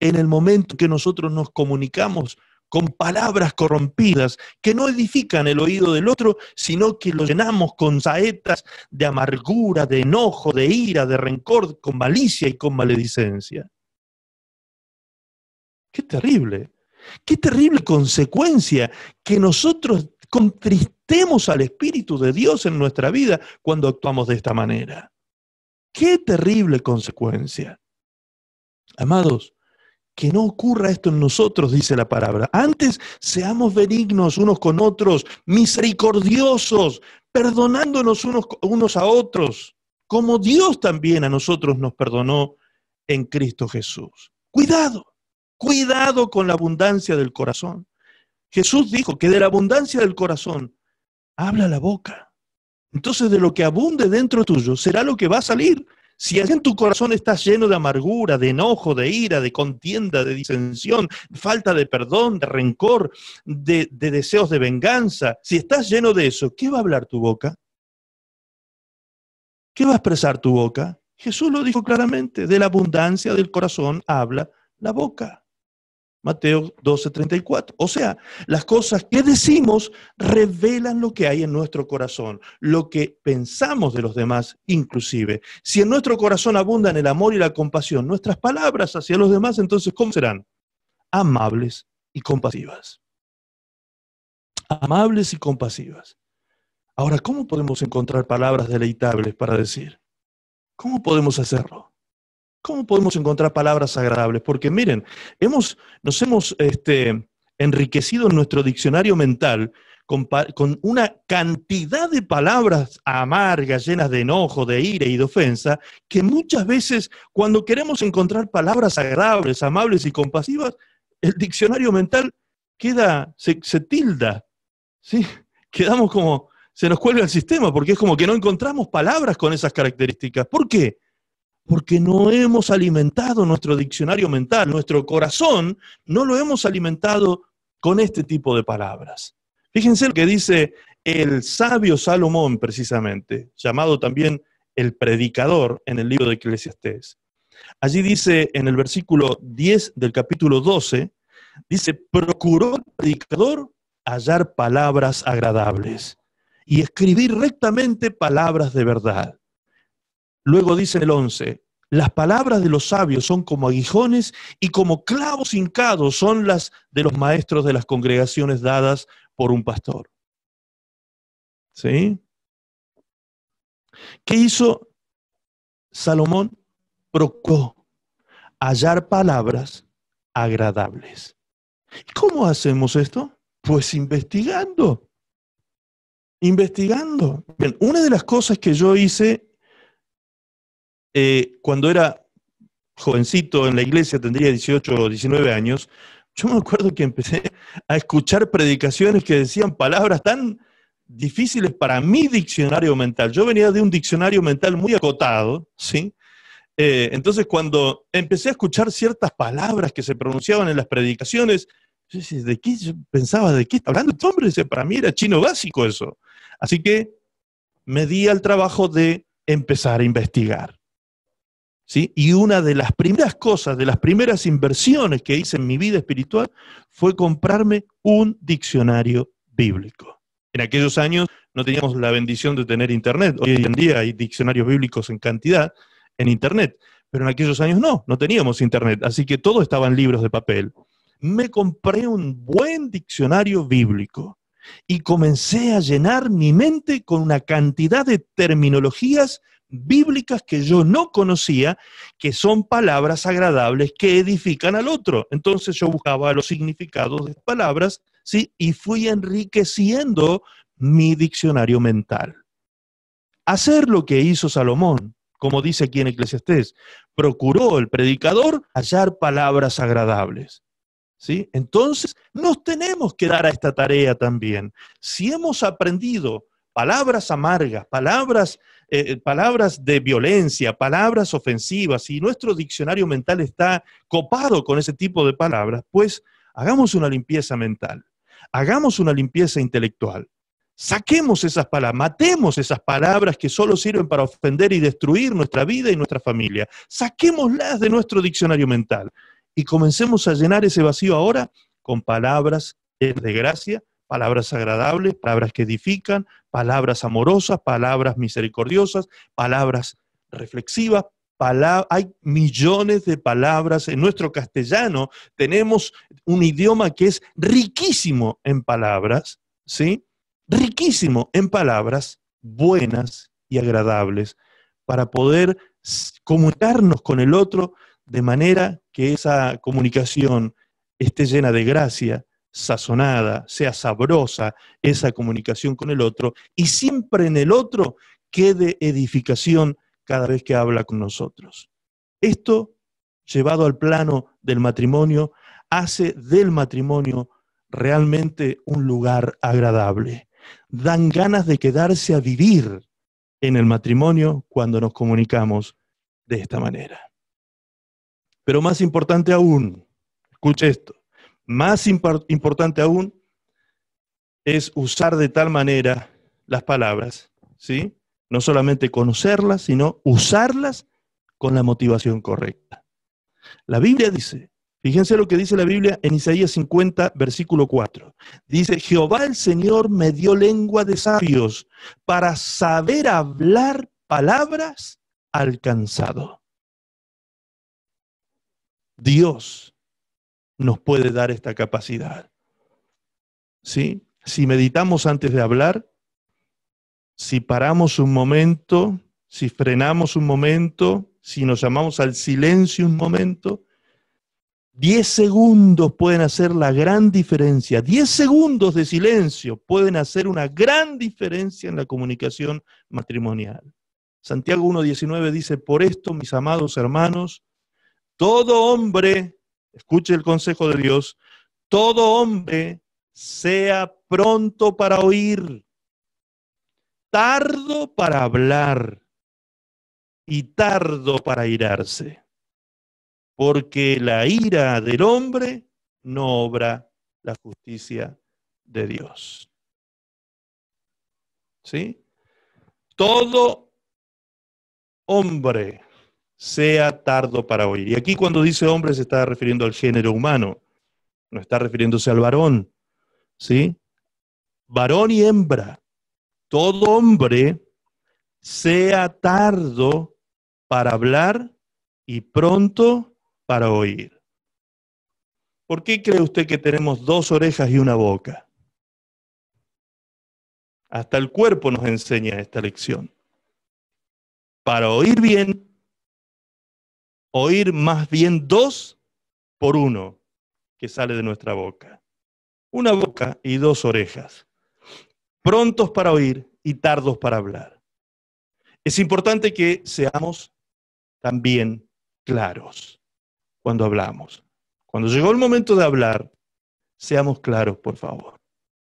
en el momento que nosotros nos comunicamos con palabras corrompidas que no edifican el oído del otro, sino que lo llenamos con saetas de amargura, de enojo, de ira, de rencor, con malicia y con maledicencia. Qué terrible, qué terrible consecuencia que nosotros contristemos al Espíritu de Dios en nuestra vida cuando actuamos de esta manera. Qué terrible consecuencia. Amados, que no ocurra esto en nosotros, dice la palabra. Antes seamos benignos unos con otros, misericordiosos, perdonándonos unos, unos, a otros, como Dios también a nosotros nos perdonó en Cristo Jesús. Cuidado, cuidado con la abundancia del corazón. Jesús dijo que de la abundancia del corazón habla la boca. Entonces de lo que abunde dentro tuyo será lo que va a salir. Si en tu corazón estás lleno de amargura, de enojo, de ira, de contienda, de disensión, falta de perdón, de rencor, de, de deseos de venganza, si estás lleno de eso, ¿qué va a hablar tu boca? ¿Qué va a expresar tu boca? Jesús lo dijo claramente, de la abundancia del corazón habla la boca. Mateo 12:34. O sea, las cosas que decimos revelan lo que hay en nuestro corazón, lo que pensamos de los demás inclusive. Si en nuestro corazón abundan el amor y la compasión, nuestras palabras hacia los demás, entonces, ¿cómo serán? Amables y compasivas. Amables y compasivas. Ahora, ¿cómo podemos encontrar palabras deleitables para decir? ¿Cómo podemos hacerlo? ¿Cómo podemos encontrar palabras agradables? Porque miren, nos hemos este, enriquecido enriquecido nuestro diccionario mental con, una cantidad de palabras amargas, llenas de enojo, de ira y de ofensa, que muchas veces cuando queremos encontrar palabras agradables, amables y compasivas, el diccionario mental queda, se, se tilda, ¿sí? Quedamos como, se nos cuelga el sistema, porque es como que no encontramos palabras con esas características. ¿Por qué? porque no hemos alimentado nuestro diccionario mental, nuestro corazón, no lo hemos alimentado con este tipo de palabras. Fíjense lo que dice el sabio Salomón, precisamente, llamado también el predicador en el libro de Eclesiastés. Allí dice en el versículo 10 del capítulo 12, dice, procuró el predicador hallar palabras agradables y escribir rectamente palabras de verdad. Luego dice el 11, las palabras de los sabios son como aguijones y como clavos hincados son las de los maestros de las congregaciones dadas por un pastor. ¿Sí? ¿Qué hizo Salomón? Procó hallar palabras agradables. ¿Cómo hacemos esto? Pues investigando. Investigando. Bien, una de las cosas que yo hice eh, cuando era jovencito en la iglesia, tendría 18 o 19 años, yo me acuerdo que empecé a escuchar predicaciones que decían palabras tan difíciles para mi diccionario mental. Yo venía de un diccionario mental muy acotado, ¿sí? Eh, entonces, cuando empecé a escuchar ciertas palabras que se pronunciaban en las predicaciones, ¿de qué? pensaba, ¿de qué está hablando este hombre? Para mí era chino básico eso. Así que me di al trabajo de empezar a investigar. Y una de las primeras cosas, de las primeras inversiones que hice en mi vida espiritual fue comprarme un diccionario bíblico. En aquellos años no teníamos la bendición de tener internet. Hoy en día hay diccionarios bíblicos en cantidad en internet, pero en aquellos años no, no teníamos internet, así que todo estaba en libros de papel. Me compré un buen diccionario bíblico y comencé a llenar mi mente con una cantidad de terminologías bíblicas que yo no conocía, que son palabras agradables que edifican al otro. Entonces yo buscaba los significados de palabras, ¿sí? Y fui enriqueciendo mi diccionario mental. Hacer lo que hizo Salomón, como dice aquí en Eclesiastés, procuró el predicador hallar palabras agradables. ¿Sí? Entonces, nos tenemos que dar a esta tarea también. Si hemos aprendido palabras amargas, palabras eh, eh, palabras de violencia, palabras ofensivas, y nuestro diccionario mental está copado con ese tipo de palabras, pues hagamos una limpieza mental, hagamos una limpieza intelectual. Saquemos esas palabras, matemos esas palabras que solo sirven para ofender y destruir nuestra vida y nuestra familia. Saquémoslas de nuestro diccionario mental y comencemos a llenar ese vacío ahora con palabras de gracia, palabras agradables, palabras que edifican, palabras amorosas, palabras misericordiosas, palabras reflexivas. hay millones de palabras. En nuestro castellano tenemos un idioma que es riquísimo en palabras, ¿sí? Riquísimo en palabras buenas y agradables para poder comunicarnos con el otro de manera que esa comunicación esté llena de gracia, sazonada, sea sabrosa esa comunicación con el otro y siempre en el otro quede edificación cada vez que habla con nosotros. Esto, llevado al plano del matrimonio, hace del matrimonio realmente un lugar agradable. Dan ganas de quedarse a vivir en el matrimonio cuando nos comunicamos de esta manera. Pero más importante aún, escuche esto, más importante aún es usar de tal manera las palabras, ¿sí? No solamente conocerlas, sino usarlas con la motivación correcta. La Biblia dice, fíjense lo que dice la Biblia en Isaías 50, versículo 4. Dice, Jehová el Señor me dio lengua de sabios para saber hablar palabras alcanzado. Dios nos puede dar esta capacidad. Si meditamos antes de hablar, si paramos un momento, si frenamos un momento, si nos llamamos al silencio un momento, diez segundos pueden hacer la gran diferencia. Diez segundos de silencio pueden hacer una gran diferencia en la comunicación matrimonial. Santiago 1.19 dice, por esto, mis amados hermanos, todo hombre escuche el consejo de Dios, todo hombre sea pronto para oír, tardo para hablar y tardo para irarse, porque la ira del hombre no obra la justicia de Dios. ¿Sí? Todo hombre sea tardo para oír. Y aquí cuando dice hombre se está refiriendo al género humano, no está refiriéndose al varón, ¿sí? Varón y hembra, todo hombre sea tardo para hablar y pronto para oír. ¿Por qué cree usted que tenemos dos orejas y una boca? Hasta el cuerpo nos enseña esta lección. Para oír bien oír más bien dos por uno que sale de nuestra boca. Una boca y dos orejas, prontos para oír y tardos para hablar. Es importante que seamos también claros cuando hablamos. Cuando llegó el momento de hablar, seamos claros, por favor.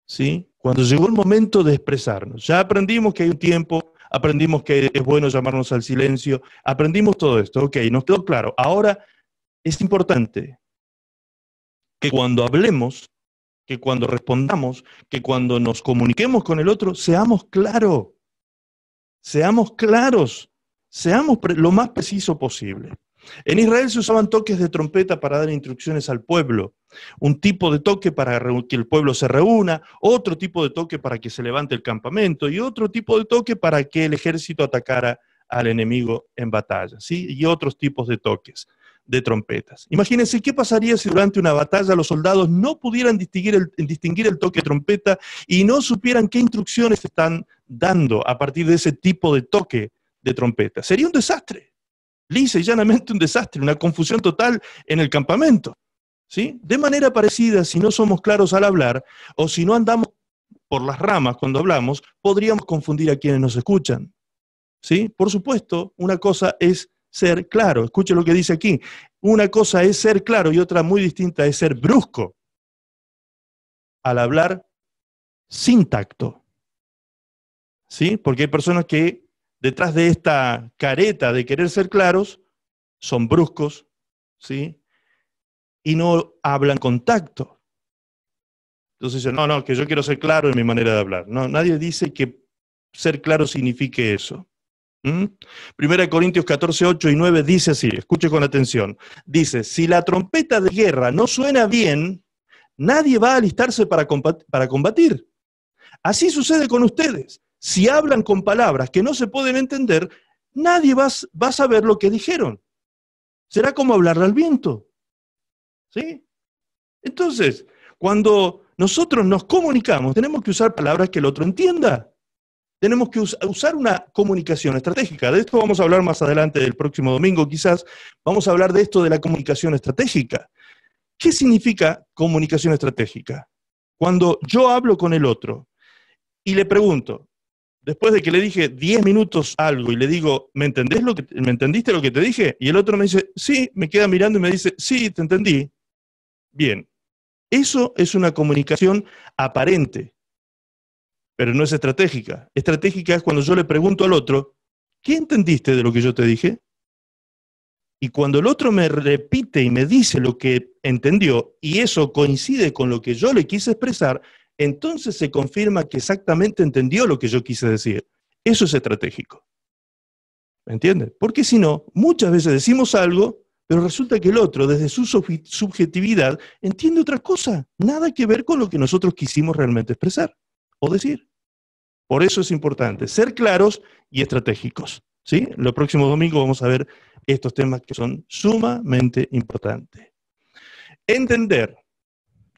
¿Sí? Cuando llegó el momento de expresarnos, ya aprendimos que hay un tiempo aprendimos que es bueno llamarnos al silencio, aprendimos todo esto, ok, nos quedó claro. Ahora es importante que cuando hablemos, que cuando respondamos, que cuando nos comuniquemos con el otro, seamos claros, seamos claros, seamos lo más preciso posible. En Israel se usaban toques de trompeta para dar instrucciones al pueblo, un tipo de toque para que el pueblo se reúna, otro tipo de toque para que se levante el campamento y otro tipo de toque para que el ejército atacara al enemigo en batalla, ¿sí? Y otros tipos de toques de trompetas. Imagínense qué pasaría si durante una batalla los soldados no pudieran distinguir el, distinguir el toque de trompeta y no supieran qué instrucciones están dando a partir de ese tipo de toque de trompeta. Sería un desastre lisa y llanamente un desastre, una confusión total en el campamento. ¿sí? De manera parecida, si no somos claros al hablar o si no andamos por las ramas cuando hablamos, podríamos confundir a quienes nos escuchan. ¿sí? Por supuesto, una cosa es ser claro, escuche lo que dice aquí, una cosa es ser claro y otra muy distinta es ser brusco al hablar sin tacto. ¿Sí? Porque hay personas que detrás de esta careta de querer ser claros, son bruscos, ¿sí? Y no hablan con tacto. Entonces dicen, no, no, que yo quiero ser claro en mi manera de hablar. No, nadie dice que ser claro signifique eso. ¿Mm? Primera de Corintios 14, 8 y 9 dice así, escuche con atención. Dice, si la trompeta de guerra no suena bien, nadie va a alistarse para combatir. Así sucede con ustedes si hablan con palabras que no se pueden entender, nadie va, a saber lo que dijeron. Será como hablarle al viento. ¿Sí? Entonces, cuando nosotros nos comunicamos, tenemos que usar palabras que el otro entienda. Tenemos que usar una comunicación estratégica. De esto vamos a hablar más adelante del próximo domingo, quizás. Vamos a hablar de esto de la comunicación estratégica. ¿Qué significa comunicación estratégica? Cuando yo hablo con el otro y le pregunto, después de que le dije 10 minutos algo y le digo, ¿me, lo ¿me entendiste lo que te dije? Y el otro me dice, sí, me queda mirando y me dice, sí, te entendí. Bien, eso es una comunicación aparente, pero no es estratégica. Estratégica es cuando yo le pregunto al otro, ¿qué entendiste de lo que yo te dije? Y cuando el otro me repite y me dice lo que entendió y eso coincide con lo que yo le quise expresar, entonces se confirma que exactamente entendió lo que yo quise decir. Eso es estratégico. ¿Me ¿Entienden? Porque si no, muchas veces decimos algo, pero resulta que el otro, desde su subjetividad, entiende otra cosa, nada que ver con lo que nosotros quisimos realmente expresar o decir. Por eso es importante ser claros y estratégicos. ¿sí? Lo próximo domingo vamos a ver estos temas que son sumamente importantes. Entender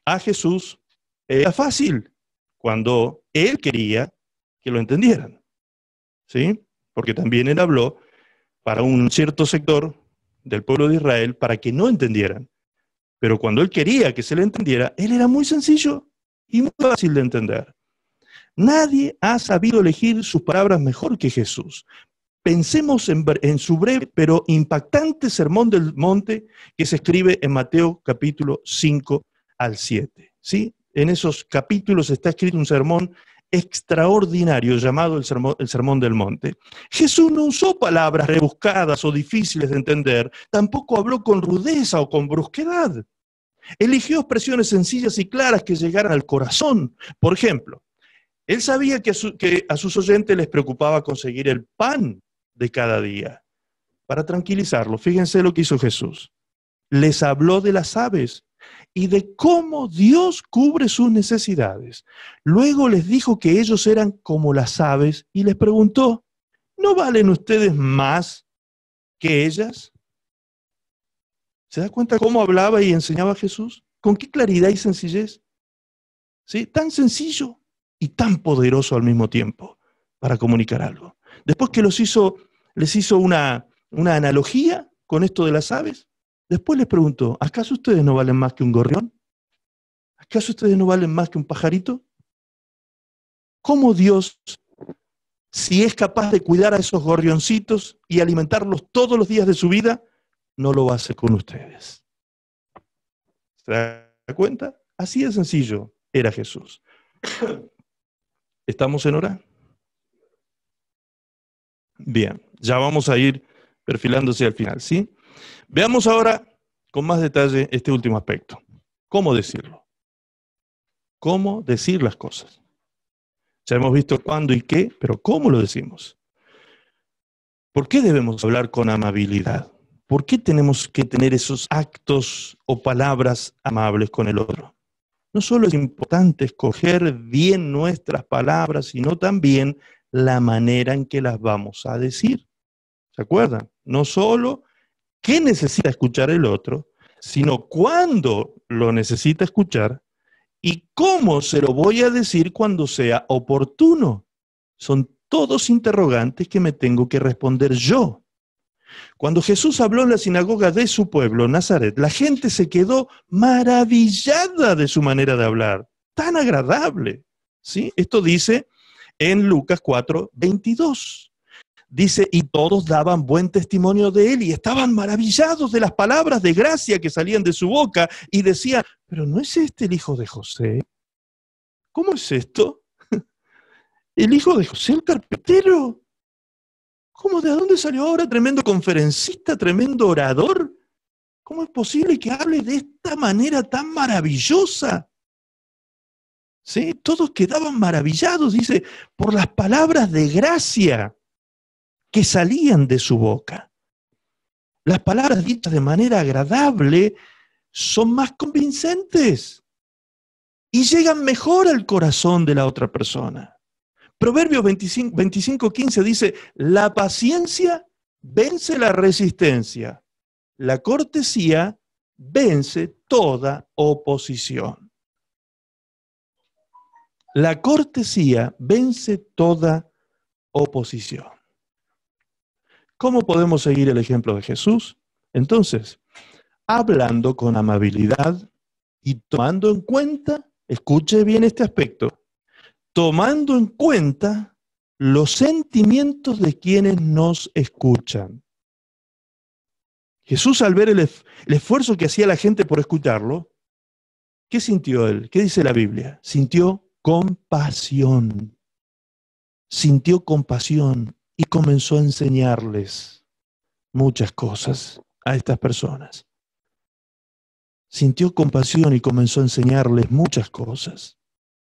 a Jesús era fácil cuando él quería que lo entendieran. ¿Sí? Porque también él habló para un cierto sector del pueblo de Israel para que no entendieran. Pero cuando él quería que se le entendiera, él era muy sencillo y muy fácil de entender. Nadie ha sabido elegir sus palabras mejor que Jesús. Pensemos en, su breve pero impactante sermón del monte que se escribe en Mateo capítulo 5 al 7. ¿sí? en esos capítulos está escrito un sermón extraordinario llamado el sermón, del monte. Jesús no usó palabras rebuscadas o difíciles de entender, tampoco habló con rudeza o con brusquedad. Eligió expresiones sencillas y claras que llegaran al corazón. Por ejemplo, él sabía que a, que a sus oyentes les preocupaba conseguir el pan de cada día. Para tranquilizarlos. fíjense lo que hizo Jesús. Les habló de las aves y de cómo Dios cubre sus necesidades. Luego les dijo que ellos eran como las aves y les preguntó, ¿no valen ustedes más que ellas? ¿Se da cuenta cómo hablaba y enseñaba Jesús? ¿Con qué claridad y sencillez? ¿Sí? Tan sencillo y tan poderoso al mismo tiempo para comunicar algo. Después que los hizo, les hizo una analogía con esto de las aves, Después les pregunto, ¿acaso ustedes no valen más que un gorrión? ¿Acaso ustedes no valen más que un pajarito? ¿Cómo Dios, si es capaz de cuidar a esos gorrioncitos y alimentarlos todos los días de su vida, no lo hace con ustedes? ¿Se da cuenta? Así de sencillo era Jesús. ¿Estamos en hora? Bien, ya vamos a ir perfilándose al final, ¿sí? Veamos ahora con más detalle este último aspecto. ¿Cómo decirlo? ¿Cómo decir las cosas? Ya hemos visto cuándo y qué, pero ¿cómo lo decimos? ¿Por qué debemos hablar con amabilidad? ¿Por qué tenemos que tener esos actos o palabras amables con el otro? No solo es importante escoger bien nuestras palabras, sino también la manera en que las vamos a decir. ¿Se acuerdan? No solo qué necesita escuchar el otro, sino cuándo lo necesita escuchar y cómo se lo voy a decir cuando sea oportuno. Son todos interrogantes que me tengo que responder yo. Cuando Jesús habló en la sinagoga de su pueblo, Nazaret, la gente se quedó maravillada de su manera de hablar, tan agradable. ¿sí? Esto dice en Lucas 4, 22 dice, y todos daban buen testimonio de él y estaban maravillados de las palabras de gracia que salían de su boca y decían, pero ¿no es este el hijo de José? ¿Cómo es esto? ¿El hijo de José el carpintero? ¿Cómo de dónde salió ahora tremendo conferencista, tremendo orador? ¿Cómo es posible que hable de esta manera tan maravillosa? ¿Sí? Todos quedaban maravillados, dice, por las palabras de gracia que salían de su boca. Las palabras dichas de manera agradable son más convincentes y llegan mejor al corazón de la otra persona. Proverbios 25, 25, 15 dice, la paciencia vence la resistencia, la cortesía vence toda oposición. La cortesía vence toda oposición. ¿Cómo podemos seguir el ejemplo de Jesús? Entonces, hablando con amabilidad y tomando en cuenta, escuche bien este aspecto, tomando en cuenta los sentimientos de quienes nos escuchan. Jesús al ver el, esfuerzo que hacía la gente por escucharlo, ¿qué sintió él? ¿Qué dice la Biblia? Sintió compasión. Sintió compasión y comenzó a enseñarles muchas cosas a estas personas. Sintió compasión y comenzó a enseñarles muchas cosas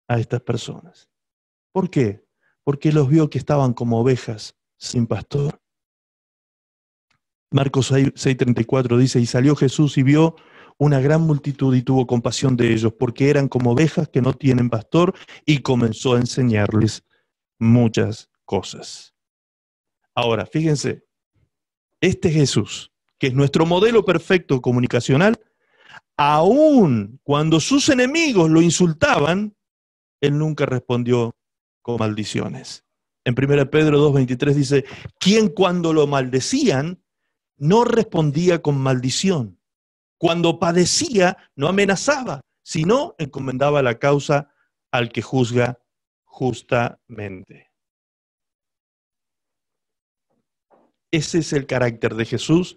a estas personas. ¿Por qué? Porque los vio que estaban como ovejas sin pastor. Marcos 6:34 dice, y salió Jesús y vio una gran multitud y tuvo compasión de ellos, porque eran como ovejas que no tienen pastor, y comenzó a enseñarles muchas cosas. Ahora, fíjense, este Jesús, que es nuestro modelo perfecto comunicacional, aun cuando sus enemigos lo insultaban, él nunca respondió con maldiciones. En 1 Pedro 2.23 dice, quien cuando lo maldecían, no respondía con maldición. Cuando padecía, no amenazaba, sino encomendaba la causa al que juzga justamente. Ese es el carácter de Jesús,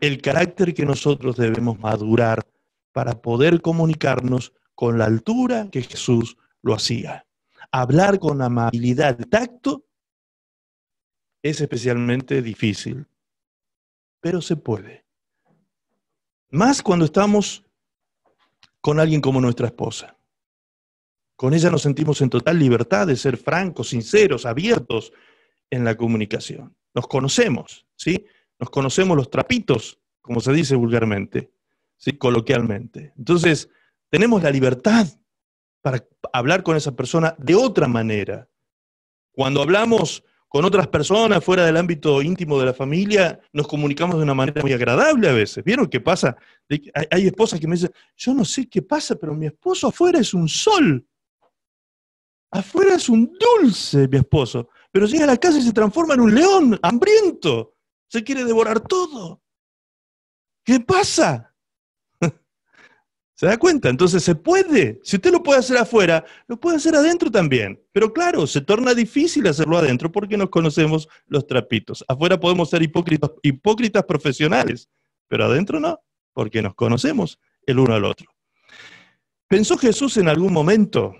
el carácter que nosotros debemos madurar para poder comunicarnos con la altura que Jesús lo hacía. Hablar con amabilidad, tacto, es especialmente difícil, pero se puede. Más cuando estamos con alguien como nuestra esposa. Con ella nos sentimos en total libertad de ser francos, sinceros, abiertos en la comunicación nos conocemos, ¿sí? Nos conocemos los trapitos, como se dice vulgarmente, ¿sí? Coloquialmente. Entonces, tenemos la libertad para hablar con esa persona de otra manera. Cuando hablamos con otras personas fuera del ámbito íntimo de la familia, nos comunicamos de una manera muy agradable a veces. ¿Vieron qué pasa? Hay esposas que me dicen, yo no sé qué pasa, pero mi esposo afuera es un sol. Afuera es un dulce, mi esposo pero llega a la casa y se transforma en un león, hambriento, se quiere devorar todo. ¿Qué pasa? ¿Se da cuenta? Entonces se puede. Si usted lo puede hacer afuera, lo puede hacer adentro también. Pero claro, se torna difícil hacerlo adentro porque nos conocemos los trapitos. Afuera podemos ser hipócritas, hipócritas profesionales, pero adentro no, porque nos conocemos el uno al otro. ¿Pensó Jesús en algún momento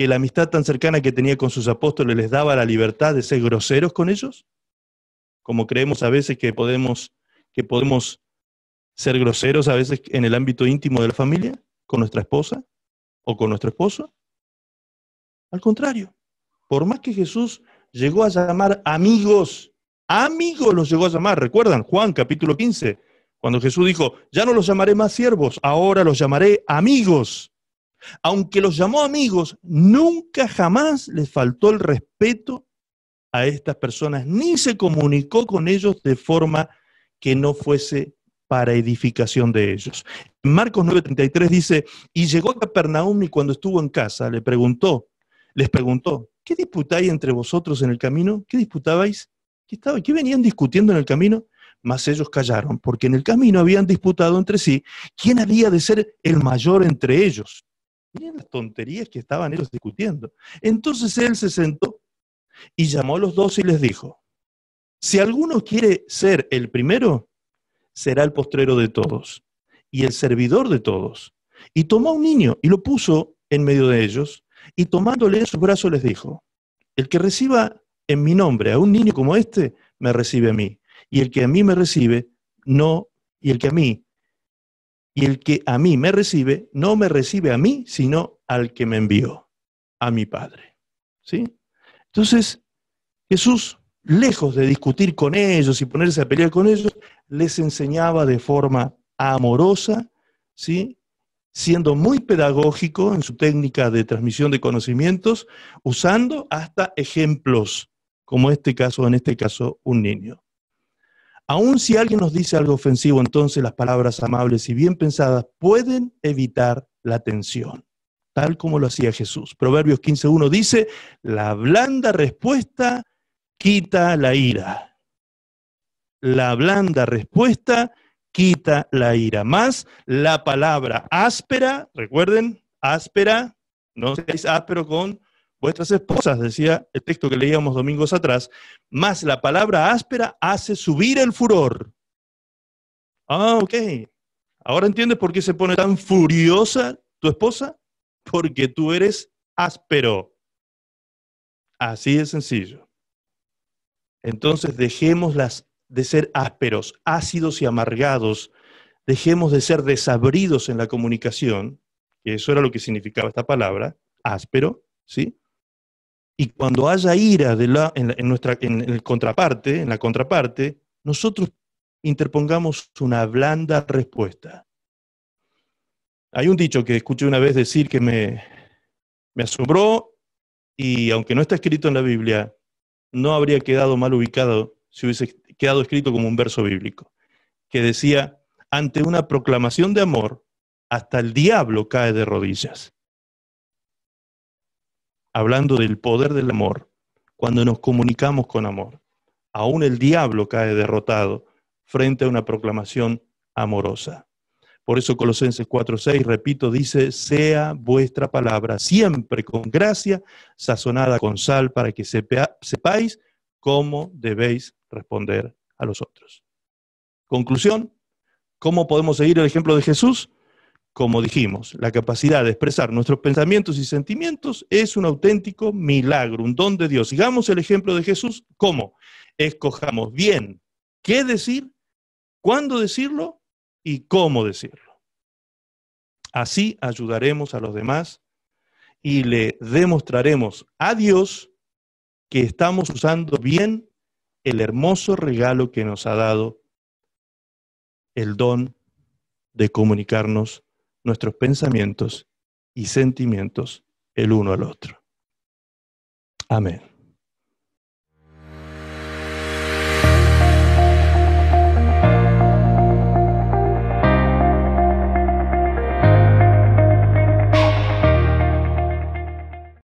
que la amistad tan cercana que tenía con sus apóstoles les daba la libertad de ser groseros con ellos? Como creemos a veces que podemos, que podemos ser groseros a veces en el ámbito íntimo de la familia, con nuestra esposa o con nuestro esposo. Al contrario, por más que Jesús llegó a llamar amigos, amigos los llegó a llamar, recuerdan Juan capítulo 15, cuando Jesús dijo, ya no los llamaré más siervos, ahora los llamaré amigos, aunque los llamó amigos, nunca jamás les faltó el respeto a estas personas, ni se comunicó con ellos de forma que no fuese para edificación de ellos. Marcos 9:33 dice, y llegó a Capernaum y cuando estuvo en casa le preguntó, les preguntó, ¿qué disputáis entre vosotros en el camino? ¿Qué disputabais? ¿Qué, estaba, ¿Qué venían discutiendo en el camino? Mas ellos callaron, porque en el camino habían disputado entre sí quién había de ser el mayor entre ellos. Miren las tonterías que estaban ellos discutiendo. Entonces él se sentó y llamó a los dos y les dijo, si alguno quiere ser el primero, será el postrero de todos y el servidor de todos. Y tomó a un niño y lo puso en medio de ellos y tomándole en sus brazos les dijo, el que reciba en mi nombre a un niño como este, me recibe a mí. Y el que a mí me recibe, no, y el que a mí y el que a mí me recibe, no me recibe a mí, sino al que me envió, a mi Padre. ¿Sí? Entonces, Jesús, lejos de discutir con ellos y ponerse a pelear con ellos, les enseñaba de forma amorosa, ¿sí? siendo muy pedagógico en su técnica de transmisión de conocimientos, usando hasta ejemplos, como este caso, en este caso, un niño. Aun si alguien nos dice algo ofensivo, entonces las palabras amables y bien pensadas pueden evitar la tensión, tal como lo hacía Jesús. Proverbios 15.1 dice, la blanda respuesta quita la ira. La blanda respuesta quita la ira. Más la palabra áspera, recuerden, áspera, no seáis áspero con vuestras esposas, decía el texto que leíamos domingos atrás, más la palabra áspera hace subir el furor. Ah, ok. Ahora entiendes por qué se pone tan furiosa tu esposa, porque tú eres áspero. Así de sencillo. Entonces dejemos las, de ser ásperos, ácidos y amargados, dejemos de ser desabridos en la comunicación, que eso era lo que significaba esta palabra, áspero, ¿sí? Y cuando haya ira en, la, nuestra, en, contraparte, en la contraparte, nosotros interpongamos una blanda respuesta. Hay un dicho que escuché una vez decir que me, me asombró y aunque no está escrito en la Biblia, no habría quedado mal ubicado si hubiese quedado escrito como un verso bíblico, que decía, ante una proclamación de amor, hasta el diablo cae de rodillas hablando del poder del amor, cuando nos comunicamos con amor. Aún el diablo cae derrotado frente a una proclamación amorosa. Por eso Colosenses 4:6, repito, dice, sea vuestra palabra siempre con gracia, sazonada con sal, para que sepáis cómo debéis responder a los otros. Conclusión, ¿cómo podemos seguir el ejemplo de Jesús? Como dijimos, la capacidad de expresar nuestros pensamientos y sentimientos es un auténtico milagro, un don de Dios. Sigamos el ejemplo de Jesús, ¿cómo? Escojamos bien qué decir, cuándo decirlo y cómo decirlo. Así ayudaremos a los demás y le demostraremos a Dios que estamos usando bien el hermoso regalo que nos ha dado el don de comunicarnos nuestros pensamientos y sentimientos el uno al otro. Amén.